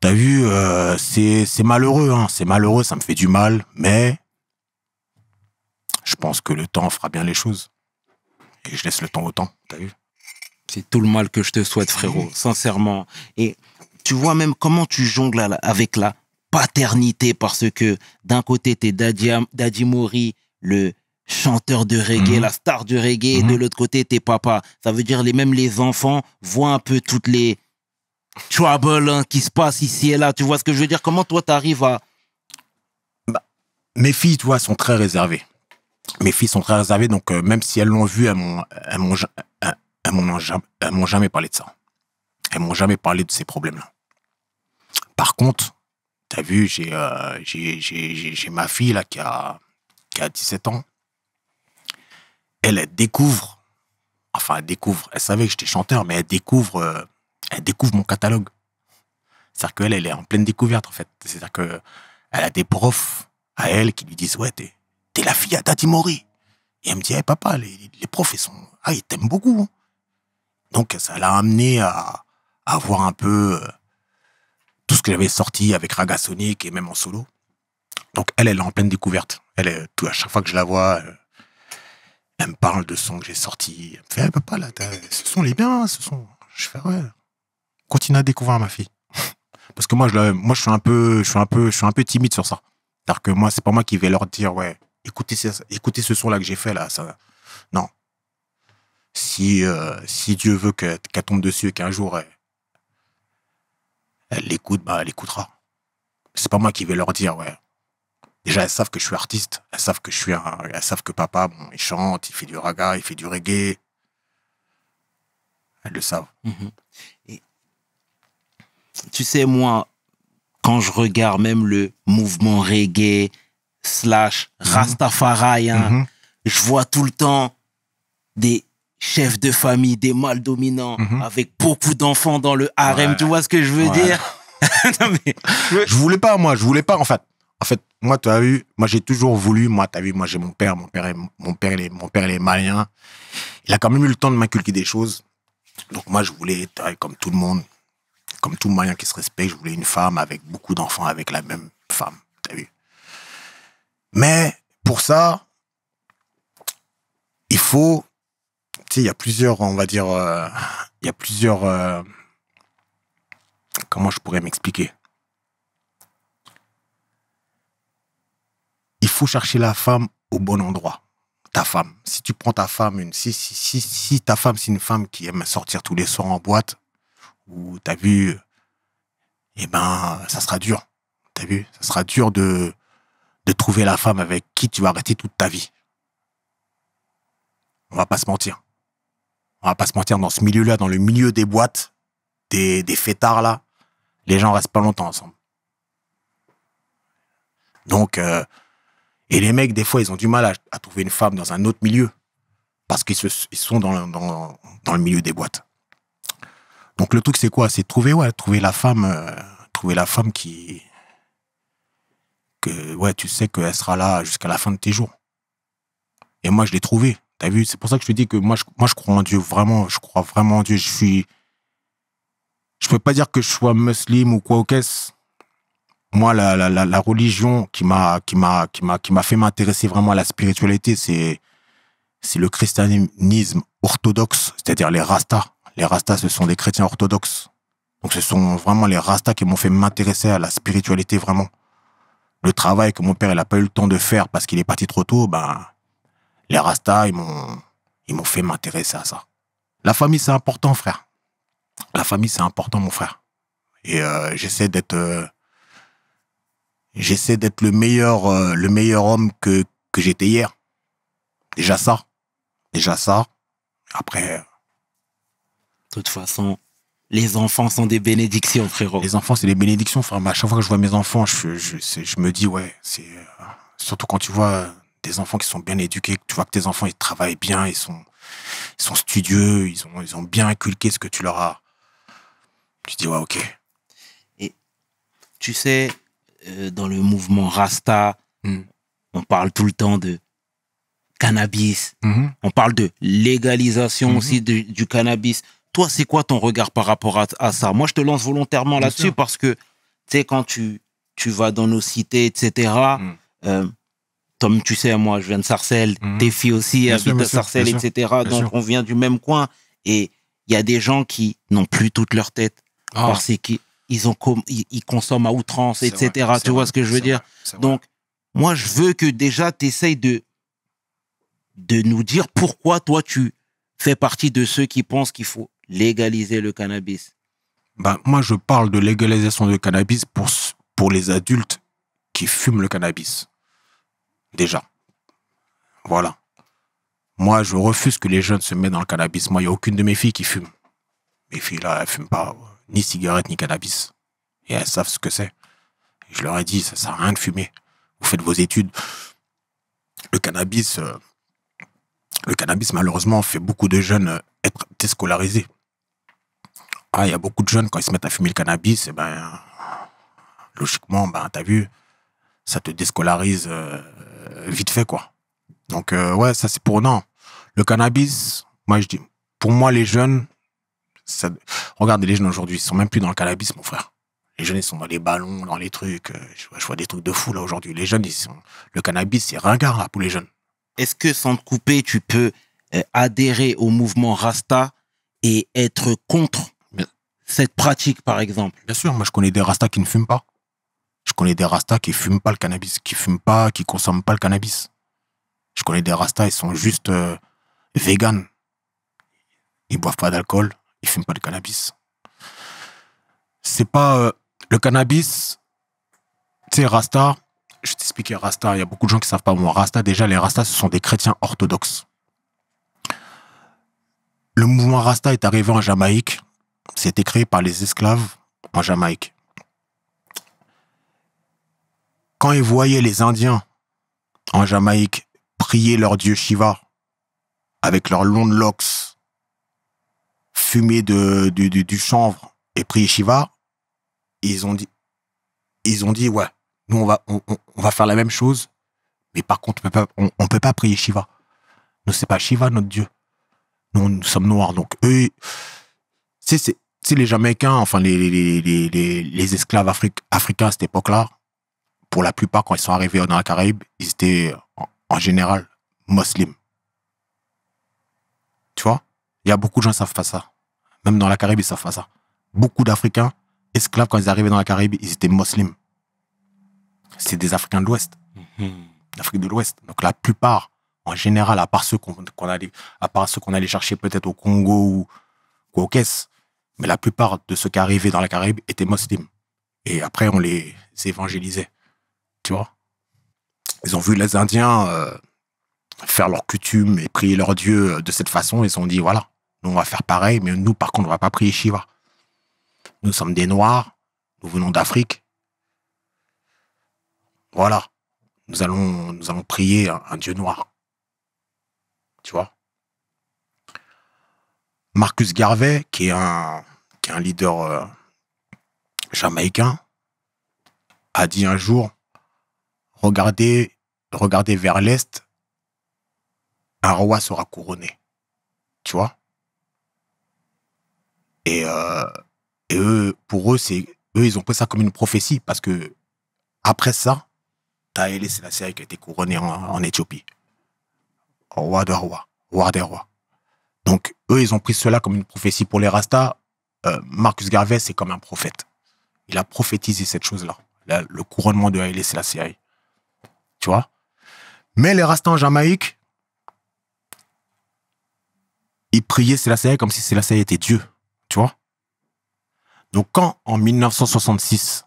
t'as vu, euh, c'est malheureux, hein. c'est malheureux, ça me fait du mal, mais je pense que le temps fera bien les choses. Et je laisse le temps au temps, t'as vu C'est tout le mal que je te souhaite, frérot, sincèrement. Et tu vois même comment tu jongles avec la paternité parce que d'un côté, t'es Daddy, Daddy Mori, le chanteur de reggae, mhm. la star du reggae, et de mhm. l'autre côté, t'es papa. Ça veut dire les même les enfants voient un peu toutes les troubles hein, qui se passent ici et là. Tu vois ce que je veux dire Comment toi, t'arrives à... Bah, mes filles, tu vois, sont très réservées. Mes filles sont très réservées, donc euh, même si elles l'ont vu, elles m'ont, m'ont, jamais parlé de ça. Elles m'ont jamais parlé de ces problèmes-là. Par contre, t'as vu, euh, j'ai ma fille là qui a, 17 ans. Elle, découvre, enfin, elle découvre, elle savait que j'étais chanteur, mais elle découvre, euh, elle découvre mon catalogue. C'est-à-dire qu'elle, elle est en pleine découverte, en fait. C'est-à-dire qu'elle a des profs à elle qui lui disent Ouais, t'es la fille à Tati Mori. Et elle me dit hey, papa, les, les, profs, ah, ils t'aiment beaucoup. Hein. Donc, ça l'a amené à, avoir un peu. Euh, tout ce que j'avais sorti avec Raga Sonic et même en solo. Donc elle, elle est en pleine découverte. Elle est, tout, à chaque fois que je la vois, euh, elle me parle de sons que j'ai sortis. Elle me fait, ah, papa, là, ce sont les biens, hein, ce sont. Je fais, ouais, continue à découvrir ma fille. Parce que moi, je, moi, je suis un peu, je suis un peu, je suis un peu timide sur ça. C'est-à-dire que moi, c'est pas moi qui vais leur dire, ouais, écoutez, ce, écoutez ce son-là que j'ai fait, là, ça. Non. Euh, si, Dieu veut qu'elle tombe dessus et qu'un jour elle l'écoute, bah, elle écoutera. C'est pas moi qui vais leur dire, ouais. Déjà, elles savent que je suis artiste. Elles savent que je suis un... Elles savent que papa, bon, il chante, il fait du raga, il fait du reggae. Elles le savent. Mhm. Et tu sais, moi, quand je regarde même le mouvement reggae slash mhm. Rastafari, mhm. je vois tout le temps des chef de famille des mâles dominants, mhm. avec beaucoup d'enfants dans le harem. Tu vois ce que je veux dire Je voulais pas, moi, je voulais pas, en fait. En fait, moi, tu as vu, moi, j'ai toujours voulu, moi, tu as vu, moi, j'ai mon père, mon père, est, mon père, est, mon père, il est malien. Il a quand même eu le temps de m'inculquer des choses. Donc, moi, je voulais, euh, comme tout le monde, comme tout malien qui se respecte, je voulais une femme avec beaucoup d'enfants, avec la même femme, tu as vu. Mais pour ça, il faut tu il y a plusieurs, on va dire, euh, il y a plusieurs. Euh, comment je pourrais m'expliquer Il faut chercher la femme au bon endroit ta femme. Si tu prends ta femme, une, si, si, ta femme, c'est une femme qui aime sortir tous les soirs en boîte, ou t'as vu, eh ben, ça sera dur. T'as vu, ça sera dur de, de trouver la femme avec qui tu vas arrêter toute ta vie. On va pas se mentir on va pas se mentir, dans ce milieu-là, dans le milieu des boîtes, des, fêtards là, les gens restent pas longtemps ensemble. Donc, euh, et les mecs, des fois, ils ont du mal à, trouver une femme dans un autre milieu parce qu'ils sont dans le, milieu des boîtes. Donc, le truc, c'est quoi C'est trouver, ouais, trouver la femme, euh, trouver la femme qui. Que, ouais, tu sais qu'elle sera là jusqu'à la fin de tes jours. Et moi, je l'ai trouvée. T'as vu, c'est pour ça que je te dis que moi je, moi, je crois en Dieu, vraiment, je crois vraiment en Dieu. Je suis. Je peux pas dire que je sois musulman ou quoi au caisse. Moi, la, religion qui m'a qui m'a qui m'a qui m'a fait m'intéresser vraiment à la spiritualité, c'est c'est le christianisme orthodoxe, c'est-à-dire les Rastas. Les Rastas, ce sont des chrétiens orthodoxes. Donc, ce sont vraiment les Rastas qui m'ont fait m'intéresser à la spiritualité vraiment. Le travail que mon père, il n'a pas eu le temps de faire parce qu'il est parti trop tôt, ben, les Rasta, ils m'ont, ils m'ont fait m'intéresser à ça. La famille, c'est important, frère. La famille, c'est important, mon frère. Et euh, j'essaie d'être, euh, j'essaie d'être le meilleur, euh, le meilleur homme que, que j'étais hier. Déjà ça. Déjà ça. Après. De toute façon, les enfants sont des bénédictions, frérot. Les enfants, c'est des bénédictions, frère. à chaque fois que je vois mes enfants, je, je me dis, ouais, c'est. surtout quand tu vois des enfants qui sont bien éduqués, tu vois que tes enfants ils travaillent bien, ils sont, ils sont studieux, ils ont, ils ont bien inculqué ce que tu leur as. Tu dis ouais ok. Et tu sais, euh, dans le mouvement Rasta, hmm. on parle tout le temps de cannabis, hmm. on parle de légalisation hmm. aussi du cannabis. Toi, c'est quoi ton regard par rapport à, ça Moi, je te lance volontairement là-dessus parce que, tu sais, quand tu, tu vas dans nos cités, etc., comme tu sais, moi, je viens de Sarcelles, mhm. tes filles aussi habitent à Sarcelles, etc. Donc, on vient du même coin. Et il y a des gens qui n'ont plus toute leur tête. Ah. Parce qu'ils consomment à outrance, etc. tu vois ce que je veux dire Donc, moi, je veux que déjà, tu essayes de, de nous dire pourquoi toi, tu fais partie de ceux qui pensent qu'il faut légaliser le cannabis. Ben, moi, je parle de légalisation du cannabis pour, pour les adultes qui fument le cannabis déjà. Voilà. Moi, je refuse que les jeunes se mettent dans le cannabis. Moi, il n'y a aucune de mes filles qui fume. Mes filles, là, elles ne fument pas euh, ni cigarette ni cannabis. Et elles savent ce que c'est. Je leur ai dit, ça ne sert à rien de fumer. Vous faites vos études. Le cannabis, euh, le cannabis, malheureusement, fait beaucoup de jeunes euh, être déscolarisés. Ah, il y a beaucoup de jeunes, quand ils se mettent à fumer le cannabis, eh ben, logiquement, ben, as vu, ça te déscolarise euh, vite fait, quoi. Donc, euh, ouais, ça c'est pour. Non. Le cannabis, moi je dis, pour moi, les jeunes, ça... regardez les jeunes aujourd'hui, ils sont même plus dans le cannabis, mon frère. Les jeunes, ils sont dans les ballons, dans les trucs. Euh, je vois, des trucs de fou là aujourd'hui. Les jeunes, ils sont. Le cannabis, c'est ringard là pour les jeunes. Est-ce que sans te couper, tu peux adhérer au mouvement Rasta et être contre cette pratique, par exemple Bien sûr, moi je connais des Rastas qui ne fument pas connais des rastas qui fument pas le cannabis, qui fument pas, qui consomment pas le cannabis. Je connais des rastas, ils sont juste euh, vegans. Ils boivent pas d'alcool, ils fument pas de cannabis. C'est pas euh, le cannabis, tu sais, rasta. Je t'expliquais rasta. Il y a beaucoup de gens qui savent pas moi. Rasta, déjà, les rastas, ce sont des chrétiens orthodoxes. Le mouvement rasta est arrivé en Jamaïque. C'était créé par les esclaves en Jamaïque. quand ils voyaient les Indiens en Jamaïque prier leur dieu Shiva avec leurs longs locks fumés de, du, chanvre et prier Shiva, ils ont dit, ils ont dit ouais, nous on va, on, va faire la même chose, mais par contre on peut pas, peut pas prier Shiva. Nous c'est pas Shiva notre dieu. Nous, nous sommes noirs donc eux, c'est les Jamaïcains, enfin les, les, les esclaves africains à cette époque-là, pour la plupart, quand ils sont arrivés dans la Caraïbe, ils étaient en, général musulmans. Tu vois Il y a beaucoup de gens qui savent pas ça. Même dans la Caraïbe, ils savent pas ça. Beaucoup d'Africains, esclaves, quand ils arrivaient dans la Caraïbe, ils étaient musulmans. C'est des Africains de l'Ouest. L'Afrique mm-hmm. de l'Ouest. Donc la plupart, en général, à part ceux qu'on allait, à allait chercher peut-être au Congo ou, au Caisse, mais la plupart de ceux qui arrivaient dans la Caraïbe étaient musulmans. Et après, on les évangélisait tu vois. Ils ont vu les Indiens euh, faire leur coutume et prier leur Dieu euh, de cette façon. Ils se sont dit, voilà, nous, on va faire pareil, mais nous, par contre, on va pas prier Shiva. Nous sommes des Noirs, nous venons d'Afrique. Voilà, nous allons, nous allons prier un, Dieu noir. Tu vois Marcus Garvey, qui est un, leader euh, jamaïcain, a dit un jour, Regardez, regardez vers l'est, un roi sera couronné. Tu vois euh, et, eux, pour eux, c'est eux, ils ont pris ça comme une prophétie parce que après ça, Taélé c'est la série qui a été couronnée en, Éthiopie. Roi de roi, roi des rois. Donc, eux, ils ont pris cela comme une prophétie pour les Rastas. Euh, Marcus Garvey, c'est comme un prophète. Il a prophétisé cette chose-là, le couronnement de Haïlé série tu vois. Mais les Rastas en Jamaïque, ils priaient Selassie comme si Selassie était Dieu, tu vois. Donc quand en 1966,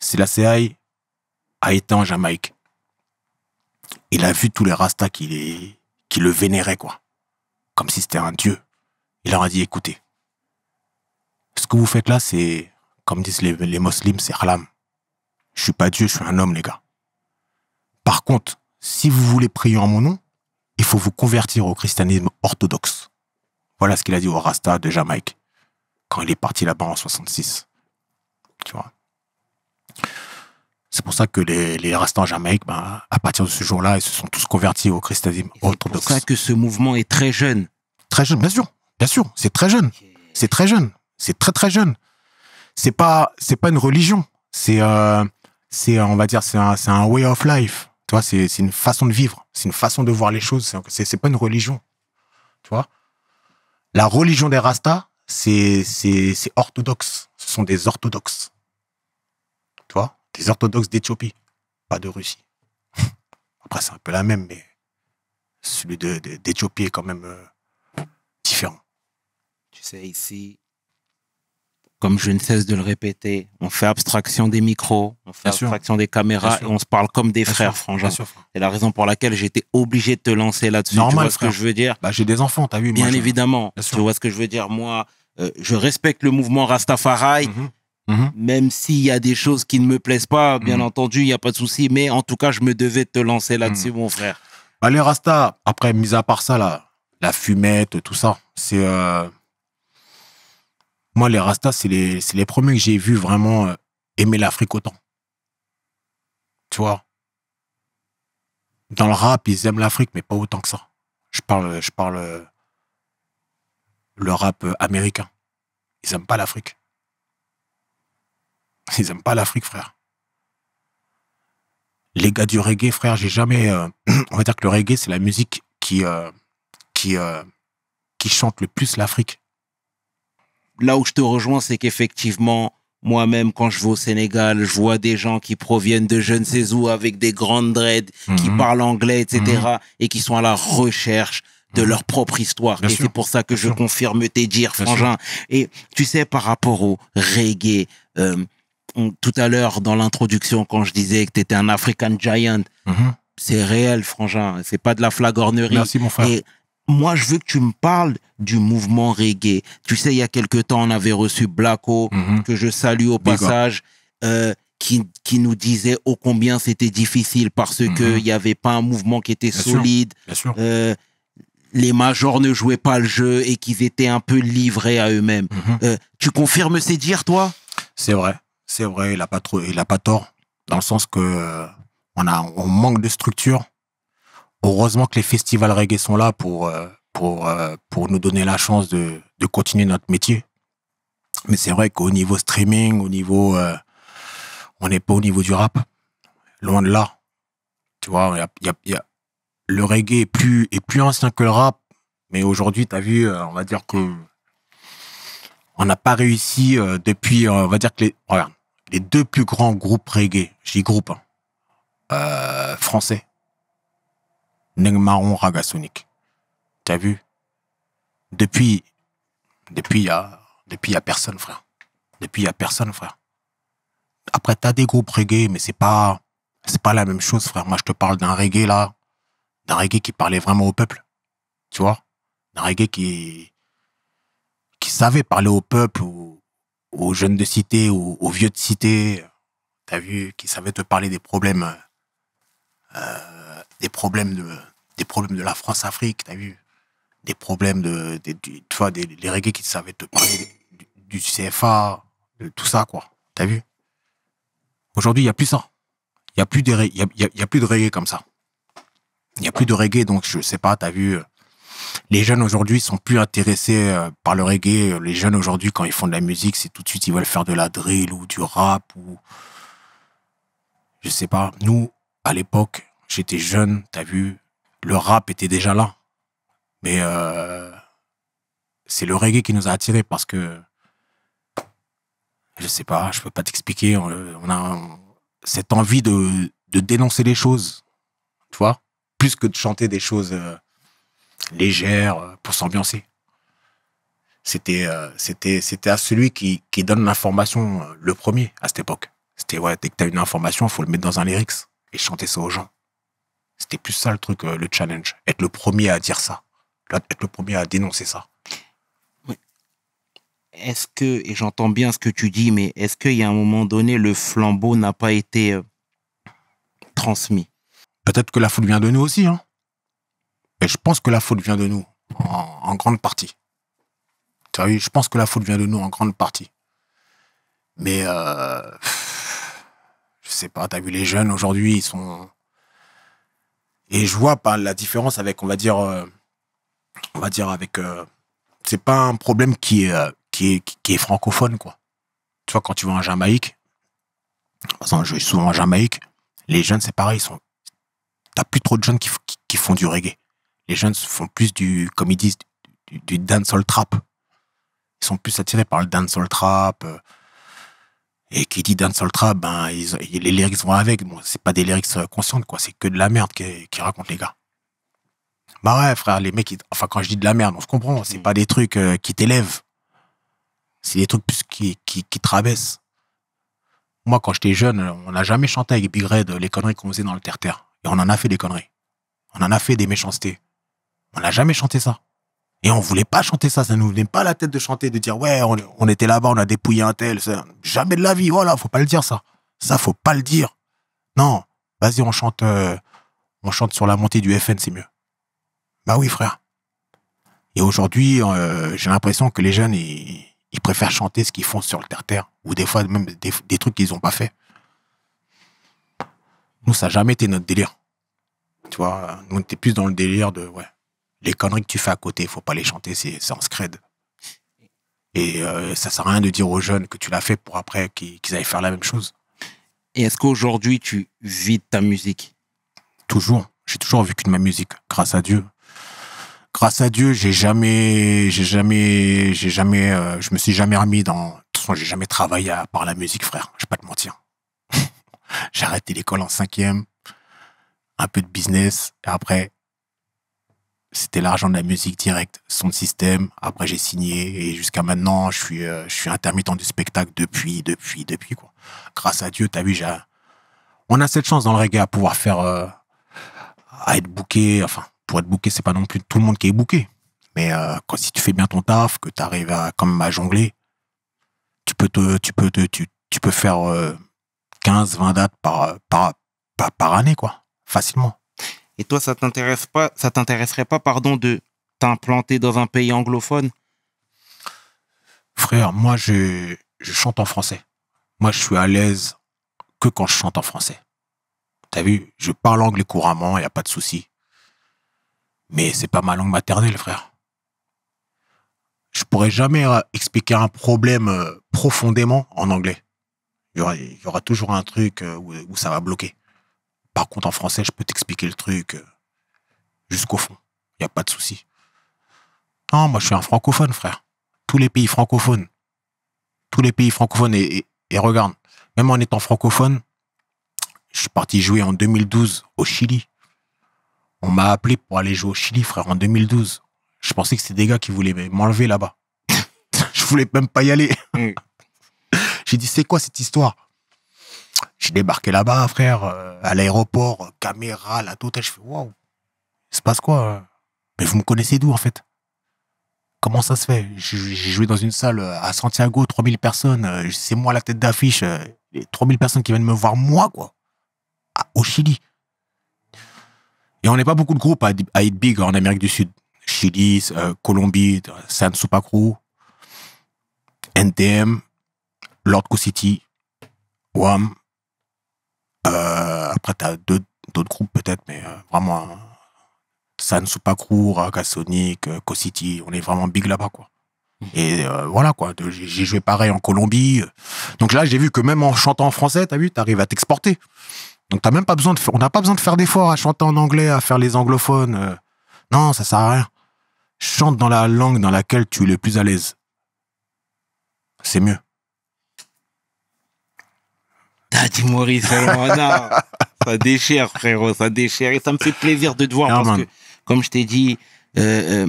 Selassie a été en Jamaïque, il a vu tous les Rastas qui, le vénéraient, quoi. Comme si c'était un dieu. Il leur a dit, écoutez, ce que vous faites là, c'est, comme disent les, musulmans, c'est halam. Je suis pas Dieu, je suis un homme, les gars. Par contre, si vous voulez prier en mon nom, il faut vous convertir au christianisme orthodoxe. Voilà ce qu'il a dit au Rasta de Jamaïque quand il est parti là-bas en 66. Tu vois. C'est pour ça que les, les Rastas en Jamaïque, ben, à partir de ce jour-là, ils se sont tous convertis au christianisme orthodoxe. C'est pour ça que ce mouvement est très jeune. Très jeune, bien sûr. Bien sûr, c'est très jeune. C'est très jeune. C'est très très jeune. C'est pas, pas une religion. Euh, c'est, on va dire, c'est un way of life c'est une façon de vivre, c'est une façon de voir les choses, c'est pas une religion. Tu vois La religion des Rastas, c'est orthodoxe. Ce sont des orthodoxes. Tu vois Des orthodoxes d'Éthiopie, pas de Russie. Après, c'est un peu la même, mais celui d'Éthiopie est quand même euh, différent. Tu sais, ici, comme je ne cesse de le répéter, on fait abstraction des micros, on fait abstraction des caméras on se parle comme des frères, frangin. C'est la raison pour laquelle j'étais obligé de te lancer là-dessus. tu vois ce que je veux dire bah, J'ai des enfants, t'as vu Bien évidemment. tu vois ce que je veux dire Moi, euh, je respecte le mouvement Rastafari. Mhm. Mhm. Même s'il y a des choses qui ne me plaisent pas, mhm. bien entendu, il n'y a pas de souci. Mais en tout cas, je me devais te lancer là-dessus, mon frère. Bah, les Rasta, après, mis à part ça, la fumette, tout ça, c'est euh, moi, les Rastas, c'est les, les, premiers que j'ai vus vraiment euh, aimer l'Afrique autant. Tu vois Dans le rap, ils aiment l'Afrique, mais pas autant que ça. Je parle, euh, je parle euh, le rap américain. Ils aiment pas l'Afrique. Ils aiment pas l'Afrique, frère. Les gars du reggae, frère, j'ai jamais. on va dire que le reggae, c'est la musique qui, qui, qui chante le plus l'Afrique là où je te rejoins, c'est qu'effectivement, moi-même, quand je vais au Sénégal, je vois des gens qui proviennent de je ne sais où avec des grandes dreads, qui mhm. parlent anglais, etc., mhm. et qui sont à la recherche de mhm. leur propre histoire. et c'est pour ça que je confirme tes dires, frangin. Et tu sais, par rapport au reggae, euh, tout à l'heure, dans l'introduction, quand je disais que tu étais un African Giant, c'est réel, frangin. C'est pas de la flagornerie. Merci, mon frère moi, je veux que tu me parles du mouvement reggae. Tu sais, il y a quelques temps, on avait reçu Blacko, mhm. que je salue au passage, euh, qui, nous disait ô combien c'était difficile parce qu'il mhm. n'y avait pas un mouvement qui était solide. Euh, les majors ne jouaient pas le jeu et qu'ils étaient un peu livrés à eux-mêmes. Mhm. Euh, tu confirmes ces dires, toi C'est vrai, c'est vrai. Il n'a pas trop, il a pas tort dans le sens que on a, on manque de structure heureusement que les festivals reggae sont là pour, euh, pour, euh, pour nous donner la chance de, continuer notre métier. Mais c'est vrai qu'au niveau streaming, au niveau. Euh, on n'est pas au niveau du rap. Loin de là. Tu vois, le reggae est plus, est plus ancien que le rap. Mais aujourd'hui, tu as vu, on va dire que. On n'a pas réussi depuis. On va dire que les, les deux plus grands groupes reggae, j'y groupe, hein, français, Nengmaron Raga T'as vu Depuis, depuis, il euh, a, depuis, y a personne, frère. Depuis, il a personne, frère. Après, t'as des groupes reggae, mais c'est pas, c'est pas la même chose, frère. Moi, je te parle d'un reggae, là. D'un reggae qui parlait vraiment au peuple. Tu vois D'un reggae qui, qui savait parler au peuple, aux, jeunes de cité, aux, vieux de cité. T'as vu Qui savait te parler des problèmes, euh, des problèmes de, des problèmes de la France-Afrique, t'as vu Des problèmes de, tu vois, des, les reggae qui savaient te parler du, CFA, de tout ça, quoi. T'as vu Aujourd'hui, il n'y a plus ça. Il n'y a, plus y a, plus de reggae comme ça. Il n'y a plus de reggae, donc je sais pas, t'as vu euh, les jeunes aujourd'hui sont plus intéressés euh, par le reggae. Les jeunes aujourd'hui, quand ils font de la musique, c'est tout de suite ils veulent faire de la drill ou du rap ou je sais pas. Nous, à l'époque, j'étais jeune, t'as vu, le rap était déjà là. Mais euh, c'est le reggae qui nous a attirés parce que je sais pas, je peux pas t'expliquer. On a cette envie de, dénoncer les choses, tu vois, plus que de chanter des choses euh, légères euh, pour s'ambiancer. C'était c'était c'était à celui qui, donne l'information le premier à cette époque. C'était ouais, dès que tu as une information, faut le mettre dans un lyrics et chanter ça aux gens. C'était plus ça le truc, euh, le challenge. Être le premier à dire ça. Être le premier à dénoncer ça. Est-ce que, et j'entends bien ce que tu dis, mais est-ce qu'il y a un moment donné, le flambeau n'a pas été euh, transmis Peut-être que la faute vient de nous aussi. Hein. je pense que la faute vient de nous, en, grande partie. Tu je pense que la faute vient de nous en grande partie. Mais euh, je sais pas, t'as vu les jeunes aujourd'hui, ils sont et je vois pas la différence avec, on va dire, euh, on va dire avec, euh, c'est pas un problème qui est, euh, qui francophone, quoi. Tu vois, quand tu vas en Jamaïque, en que je vais souvent en Jamaïque, les jeunes, c'est pareil, ils sont, t'as plus trop de jeunes qui, font du reggae. Les jeunes font plus du, comme ils disent, du, du dancehall trap. Ils sont plus attirés par le dancehall trap, et qui dit Dance Soltra, ben, les lyrics vont avec. Bon, c'est pas des lyrics euh, conscientes, quoi. C'est que de la merde qu'ils qui racontent, les gars. Bah ouais, frère, les mecs, enfin, quand je dis de la merde, on se comprend. C'est mm. pas des trucs euh, qui t'élèvent. C'est des trucs qui, qui, qui te rabaissent. Moi, quand j'étais jeune, on n'a jamais chanté avec Big Red les conneries qu'on faisait dans le terre-terre. Et on en a fait des conneries. On en a fait des méchancetés. On n'a jamais chanté ça. Et on voulait pas chanter ça, ça nous venait pas la tête de chanter, de dire ouais, on, était là-bas, on a dépouillé un tel. jamais de la vie, voilà, faut pas le dire ça. Ça, faut pas le dire. Non, vas-y, on chante, euh, on chante sur la montée du FN, c'est mieux. Bah oui, frère. Et aujourd'hui, euh, j'ai l'impression que les jeunes, ils, préfèrent chanter ce qu'ils font sur le terre-terre, ou des fois même des, trucs qu'ils n'ont pas fait. Nous, ça n'a jamais été notre délire. Tu vois, nous, on était plus dans le délire de ouais, les conneries que tu fais à côté, faut pas les chanter, c'est en scred. Et ça euh, ça sert à rien de dire aux jeunes que tu l'as fait pour après qu'ils qu faire la même chose. Et est-ce qu'aujourd'hui tu vis ta musique Toujours. J'ai toujours vécu de ma musique, grâce à Dieu. Grâce à Dieu, j'ai jamais, j'ai jamais, j'ai jamais, euh, je me suis jamais remis dans. De toute façon, j'ai jamais travaillé à part la musique, frère. Je vais pas te mentir. j'ai arrêté l'école en cinquième, un peu de business, et après c'était l'argent de la musique directe, son système. Après, j'ai signé et jusqu'à maintenant, je suis, euh, je suis intermittent du spectacle depuis, depuis, depuis. Quoi. Grâce à Dieu, t'as vu, on a cette chance dans le reggae à pouvoir faire. Euh, à être booké. Enfin, pour être booké, c'est pas non plus tout le monde qui est booké. Mais euh, quand, si tu fais bien ton taf, que tu arrives à, quand à jongler, tu peux, te, tu peux, te, tu, tu peux faire 15, 20 dates par, par, par, par année, quoi. Facilement. Et toi, ça t'intéresse pas, ça t'intéresserait pas, pardon, de t'implanter dans un pays anglophone Frère, moi, je, chante en français. Moi, je suis à l'aise que quand je chante en français. T'as vu, je parle anglais couramment, il n'y a pas de souci. Mais c'est pas ma langue maternelle, frère. Je pourrais jamais euh, expliquer un problème euh, profondément en anglais. Il y aura, toujours un truc euh, où ça va bloquer. Par contre, en français, je peux t'expliquer le truc euh, jusqu'au fond. Il n'y a pas de souci. Non, moi, je suis un francophone, frère. Tous les pays francophones. Tous les pays francophones. Et, regarde, même en étant francophone, je suis parti jouer en 2012 au Chili. On m'a appelé pour aller jouer au Chili, frère, en 2012. Je pensais que c'était des gars qui voulaient m'enlever là-bas. je voulais même pas y aller. Mm. J'ai dit, c'est quoi cette histoire j'ai débarqué là-bas, frère, euh, à l'aéroport, caméra, la totale. Je fais waouh, il se passe quoi hein Mais vous me connaissez d'où en fait Comment ça se fait J'ai joué dans une salle euh, à Santiago, 3000 personnes, euh, c'est moi la tête d'affiche, 3000 personnes qui viennent me voir, moi quoi, ah, au Chili. Et on n'est pas beaucoup de groupes à, à Big en Amérique du Sud. Chili, Colombie, San Supacru, NTM, Lord City, WAM, euh, après, tu as d'autres groupes peut-être, mais euh, vraiment, euh, San Supakru, Co City, on est vraiment big là-bas, quoi. Mhm. Et voilà quoi, j'ai joué pareil en Colombie. Donc là, j'ai vu que même en chantant en français, t'as vu, t'arrives à t'exporter. Donc t'as même pas besoin de, on n'a pas besoin de faire d'efforts à chanter en anglais, à faire les anglophones. non, ça sert à rien. Chante dans la langue dans laquelle tu es le plus à l'aise. C'est mieux dit Maurice ça déchire, frérot, ça déchire. Et ça me fait plaisir de te voir parce que, comme je t'ai dit, euh, euh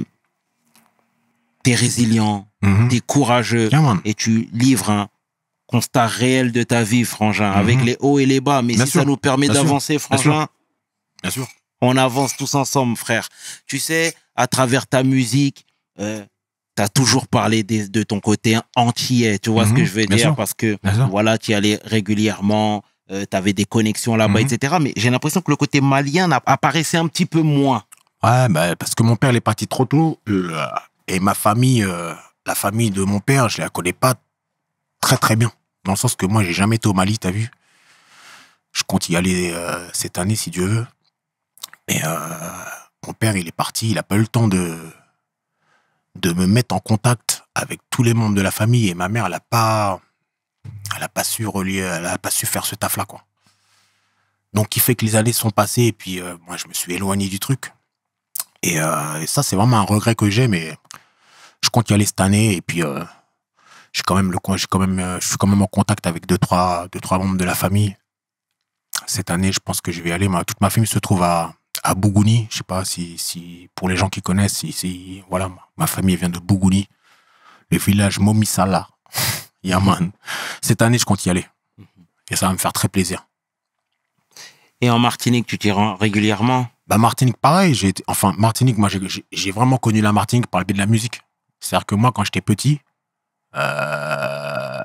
t'es résilient, mhm. t'es courageux et tu livres un constat réel de ta vie, frangin, mhm. avec les hauts et les bas. Mais si ça nous permet d'avancer, frangin, Bien sûr. on avance tous ensemble, frère. Tu sais, à travers ta musique, euh, T'as toujours parlé de, ton côté entier, tu vois ce que mhm. je veux dire, parce que voilà, tu y allais régulièrement, euh, t'avais tu avais des connexions là-bas, mhm. etc. Mais j'ai l'impression que le côté malien apparaissait un petit peu moins. Ouais, bah, parce que mon père, est parti trop tôt, euh, et ma famille, euh, la famille de mon père, je la connais pas très très bien, dans le sens que moi, j'ai jamais été au Mali, as vu. Je compte y aller cette année, si Dieu veut. Et mon père, il est parti, il a pas eu le temps de de me mettre en contact avec tous les membres de la famille et ma mère, elle n'a pas, elle pas su relier, elle n'a pas su faire ce taf-là, quoi. Donc, qui fait que les années sont passées et puis euh, moi, je me suis éloigné du truc. Euh, et, ça, c'est vraiment un regret que j'ai, mais je compte y aller cette année et puis euh, je suis quand même le, quand même, je suis quand même en contact avec deux trois, trois membres de la famille. Cette année, je pense que je vais y aller. toute ma famille se trouve à, à Bougouni. Je sais pas si, pour les gens qui connaissent, si, voilà, ma famille vient de Bougouni, le village Momissala. Yaman. Cette année, je compte y aller. Mhm. Et ça va me faire très plaisir. Et en Martinique, tu t'y rends régulièrement bah, Martinique, pareil. J'ai enfin, Martinique, moi, j'ai vraiment connu la Martinique par le biais de la musique. C'est-à-dire que moi, quand j'étais petit, euh,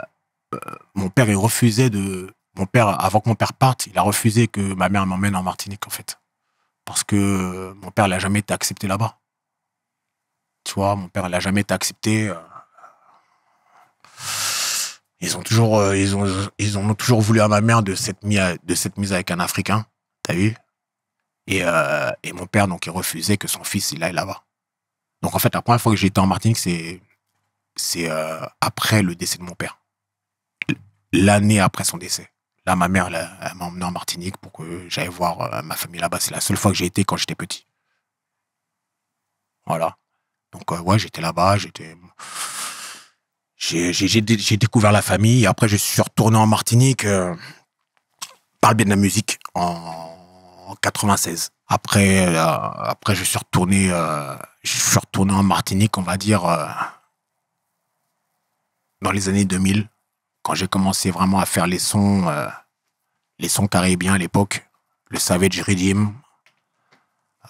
euh, mon père, il refusait de, mon père, avant que mon père parte, il a refusé que ma mère m'emmène en Martinique, en fait parce que euh, mon père l'a jamais été accepté là-bas. Tu vois, mon père l'a jamais été accepté. Euh, ils ont toujours, euh, ils ont, ils ont toujours voulu à ma mère de cette mise, de cette mise avec un Africain. T'as vu et, et, mon père donc il refusait que son fils il aille là-bas. Donc en fait la première fois que j'étais en Martinique c'est c'est après le décès de mon père, l'année après son décès. Là, ma mère m'a emmené en Martinique pour que j'aille voir euh, ma famille là-bas. C'est la seule fois que j'ai été quand j'étais petit. Voilà. Donc, euh, ouais, j'étais là-bas, j'étais. J'ai découvert la famille. après, je suis retourné en Martinique euh, par le de la musique en, 1996. 96. Après, après, je suis retourné, je suis retourné en Martinique, on va dire, dans les années 2000 quand j'ai commencé vraiment à faire les sons, euh, les sons caribéens à l'époque, le Savage Redeem,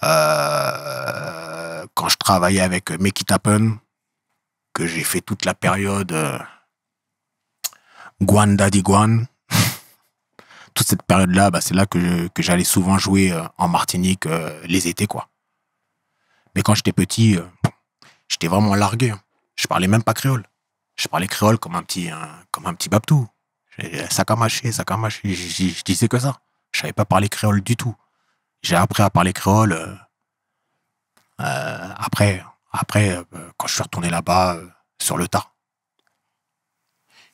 euh, quand je travaillais avec euh, Make It que j'ai fait toute la période Guanda Guan Guan, toute cette période-là, bah, c'est là que, j'allais souvent jouer en Martinique les étés, quoi. Mais quand j'étais petit, j'étais vraiment largué. Je parlais même pas créole je parlais créole comme un petit, euh, comme un petit babtou. Eh, ça sakamaché, je disais que ça. Je savais pas parler créole du tout. J'ai appris à parler créole euh, euh, après, après quand je suis retourné là-bas sur le tas.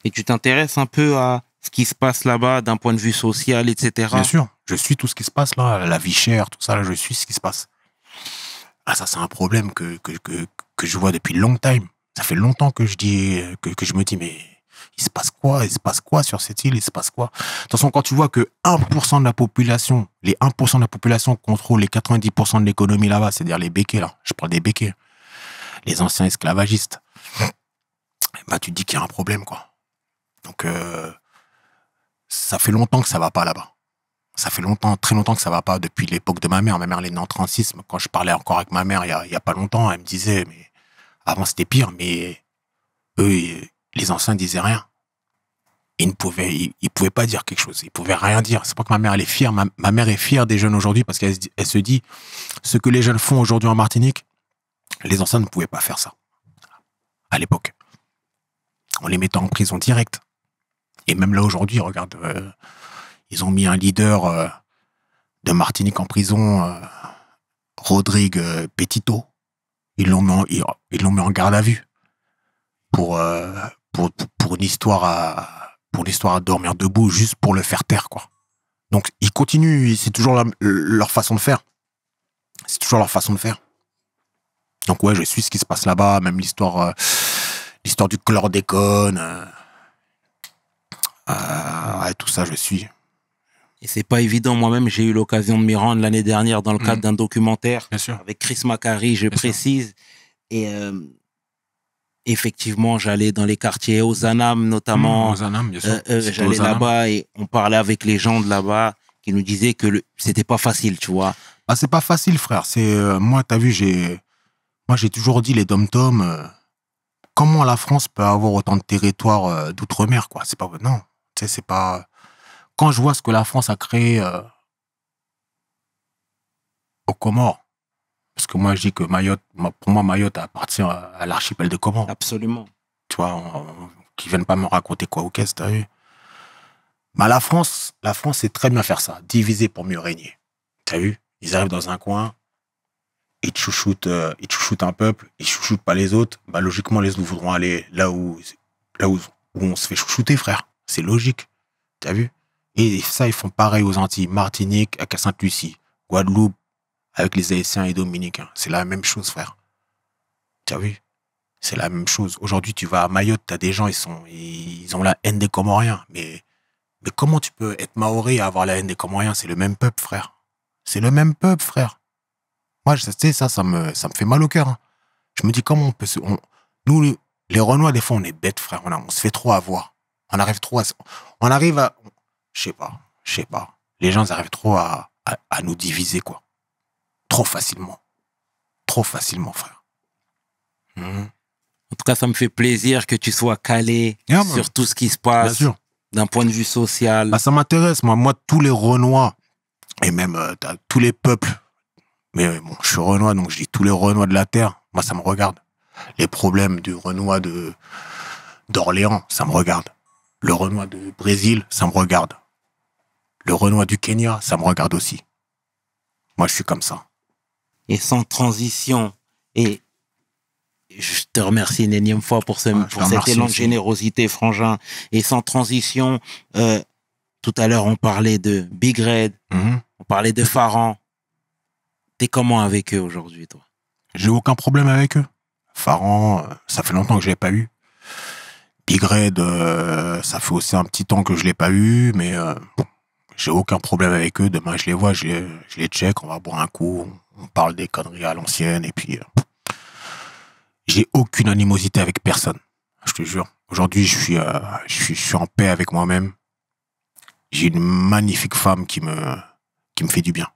Et tu t'intéresses un peu à ce qui se passe là-bas d'un point de vue social, etc. Bien sûr, je suis tout ce qui se passe là, la vie chère, tout ça, là, je suis ce qui se passe. Ah, ça, c'est un problème que, que, que, que je vois depuis long time. Ça fait longtemps que je dis, que, je me dis, mais il se passe quoi Il se passe quoi sur cette île Il se passe quoi De toute façon, quand tu vois que 1% de la population, les 1% de la population contrôlent les 90% de l'économie là-bas, c'est-à-dire les béquets, là, je parle des béquets, les anciens esclavagistes, bah, tu dis qu'il y a un problème, quoi. Donc, euh, ça fait longtemps que ça va pas là-bas. Ça fait longtemps, très longtemps que ça va pas depuis l'époque de ma mère. Ma mère, les est Quand je parlais encore avec ma mère il y a, y a pas longtemps, elle me disait, mais avant, c'était pire, mais eux, les anciens disaient rien. Ils ne pouvaient, ils, pouvaient pas dire quelque chose. Ils pouvaient rien dire. C'est pas que ma mère, est fière. Ma, mère est fière des jeunes aujourd'hui parce qu'elle se dit, ce que les jeunes font aujourd'hui en Martinique, les anciens ne pouvaient pas faire ça. À l'époque. On les mettait en prison direct. Et même là aujourd'hui, regarde, euh, ils ont mis un leader euh, de Martinique en prison, euh, Rodrigue Petito. Ils l'ont mis, en, garde à vue pour, euh, pour, une histoire à, pour l'histoire à dormir debout juste pour le faire taire, quoi. Donc, ils continuent, c'est toujours leur façon de faire. C'est toujours leur façon de faire. Donc, ouais, je suis ce qui se passe là-bas, même l'histoire, euh, l'histoire du chlordécone. Euh, ouais, tout ça, je suis. Et c'est pas évident. Moi-même, j'ai eu l'occasion de m'y rendre l'année dernière dans le mm. cadre d'un documentaire avec Chris Macari, je précise. Et euh, effectivement, j'allais dans les quartiers Ozanam notamment. Mmh, bien sûr. Euh, euh, j'allais là-bas et on parlait avec les gens de là-bas qui nous disaient que le... c'était pas facile, tu vois. Ah, c'est pas facile, frère. C'est moi, t'as vu, j'ai moi j'ai toujours dit les dom tom comment la France peut avoir autant de territoires d'outre-mer, quoi. C'est pas non, tu sais, c'est pas quand je vois ce que la France a créé euh, au aux Comores, parce que moi je dis que Mayotte, pour moi Mayotte appartient à, l'archipel de Comores. Absolument. Tu vois, qui viennent pas me raconter quoi au qu'est-ce, t'as vu. Mais la France, la France sait très bien faire ça, diviser pour mieux régner. T'as vu Ils arrivent dans un coin, ils chouchoutent, euh, ils chouchoutent un peuple, ils chouchoutent pas les autres. Bah, logiquement, les autres voudront aller là où, là où, on se fait chouchouter, frère. C'est logique. T'as vu et ça, ils font pareil aux Antilles, Martinique, à Sainte-Lucie, Guadeloupe, avec les Haïtiens et Dominicains. Hein. C'est la même chose, frère. Tu as vu C'est la même chose. Aujourd'hui, tu vas à Mayotte, tu as des gens, ils, sont, ils ont la haine des Comoriens. Mais, mais comment tu peux être Maoré et avoir la haine des Comoriens C'est le même peuple, frère. C'est le même peuple, frère. Moi, je sais, ça, ça me, ça me fait mal au cœur. Hein. Je me dis, comment on peut se. nous, les Renois, des fois, on est bêtes, frère. On, on se fait trop avoir. On arrive trop à. On arrive à je sais pas, je sais pas. Les gens arrivent trop à, nous diviser, quoi. Trop facilement. Trop facilement, frère. Mhm. En tout cas, ça me fait plaisir que tu sois calé sur tout ce qui se passe. D'un point de vue social. Bah, ça m'intéresse, moi. Moi, tous les Renois, et même euh, tous les peuples, mais euh, bon, je suis Renois, donc je dis tous les Renois de la Terre, moi, ça me regarde. Les problèmes du Renois d'Orléans, ça me regarde. Le Renois de Brésil, ça me regarde le Renoir du Kenya, ça me regarde aussi. Moi, je suis comme ça. Et sans transition, et je te remercie une énième fois pour, ce, cet élan de générosité, Frangin. Et sans transition, euh, tout à l'heure, on parlait de Big Red, mhm. on parlait de Faran. T'es comment avec eux aujourd'hui, toi J'ai aucun problème avec eux. Faran, euh, ça fait longtemps que je l'ai pas eu. Big Red, euh, ça fait aussi un petit temps que je l'ai pas eu, mais j'ai aucun problème avec eux. Demain, je les vois, je les, je les check, on va boire un coup, on parle des conneries à l'ancienne, et puis. Euh, j'ai aucune animosité avec personne, je te jure. Aujourd'hui, je suis, euh, je suis, suis en paix avec moi-même. J'ai une magnifique femme qui me, qui me fait du bien.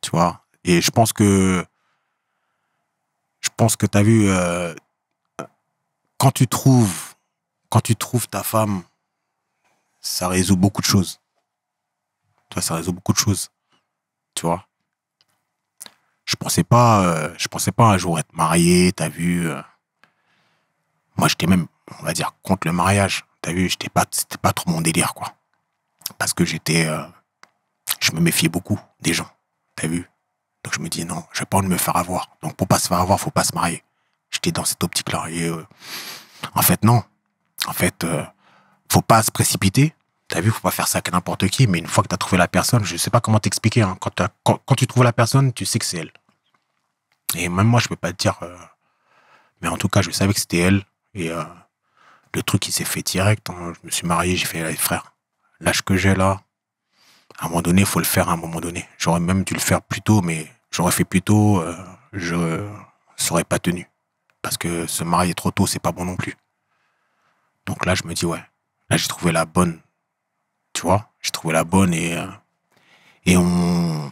Tu vois Et je pense que. Je pense que tu as vu. Euh, quand tu trouves quand tu trouves ta femme ça résout beaucoup de choses. Tu vois, ça résout beaucoup de choses. Tu vois Je pensais pas, euh, je pensais pas un jour être marié, t'as vu. Euh. Moi, j'étais même, on va dire, contre le mariage. T'as vu, j'étais pas, c'était pas trop mon délire, quoi. Parce que j'étais, euh, je me méfiais beaucoup des gens. T'as vu Donc je me dis non, j'ai pas de me faire avoir. Donc pour pas se faire avoir, faut pas se marier. J'étais dans cette optique-là. Et en fait, non. En fait, faut pas se précipiter. T'as vu, faut pas faire ça avec n'importe qui, mais une fois que t'as trouvé la personne, je sais pas comment t'expliquer, hein. quand, tu trouves la personne, tu sais que c'est elle. Et même moi, je peux pas te dire, euh, mais en tout cas, je savais que c'était elle, et euh, le truc, il s'est fait direct, hein. je me suis marié, j'ai fait, frère, l'âge que j'ai là, à un moment donné, faut le faire à un moment donné. J'aurais même dû le faire plus tôt, mais j'aurais fait plus tôt, euh, je serais pas tenu. Parce que se marier trop tôt, c'est pas bon non plus. Donc là, je me dis, ouais, Là, j'ai trouvé la bonne. Tu vois J'ai trouvé la bonne et, euh, et on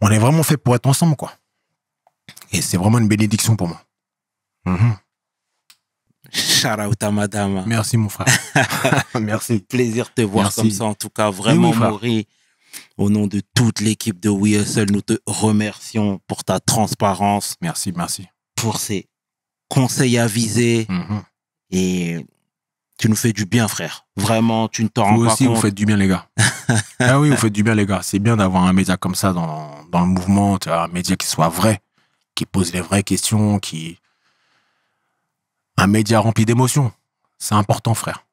on, est vraiment fait pour être ensemble, quoi. Et c'est vraiment une bénédiction pour moi. Mhm. Shout out à madame. Merci, mon frère. Merci. Plaisir de te voir comme ça, en tout cas. Vraiment, oui, au nom de toute l'équipe de We nous te remercions pour ta transparence. Merci, merci. Pour ces conseils avisés. Mhm. Et tu nous fais du bien, frère. Vraiment, tu ne t'en rends pas compte. Vous aussi, vous faites du bien, les gars. ah oui, vous faites du bien, les gars. C'est bien d'avoir un média comme ça dans, le mouvement, un média qui soit vrai, qui pose les vraies questions, qui. Un média rempli d'émotions. C'est important, frère.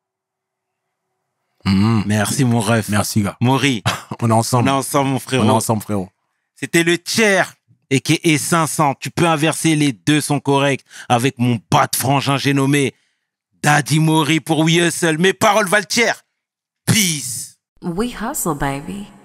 Mhm. Merci, mon ref. Merci, gars. Maury. On est ensemble. On est ensemble, mon frérot. On est ensemble, frérot. C'était le tiers et qui est 500. Tu peux inverser, les deux sont corrects. Avec mon de frangin, j'ai nommé Daddy Mori pour We Hustle, Mes paroles valent Peace. We hustle, baby.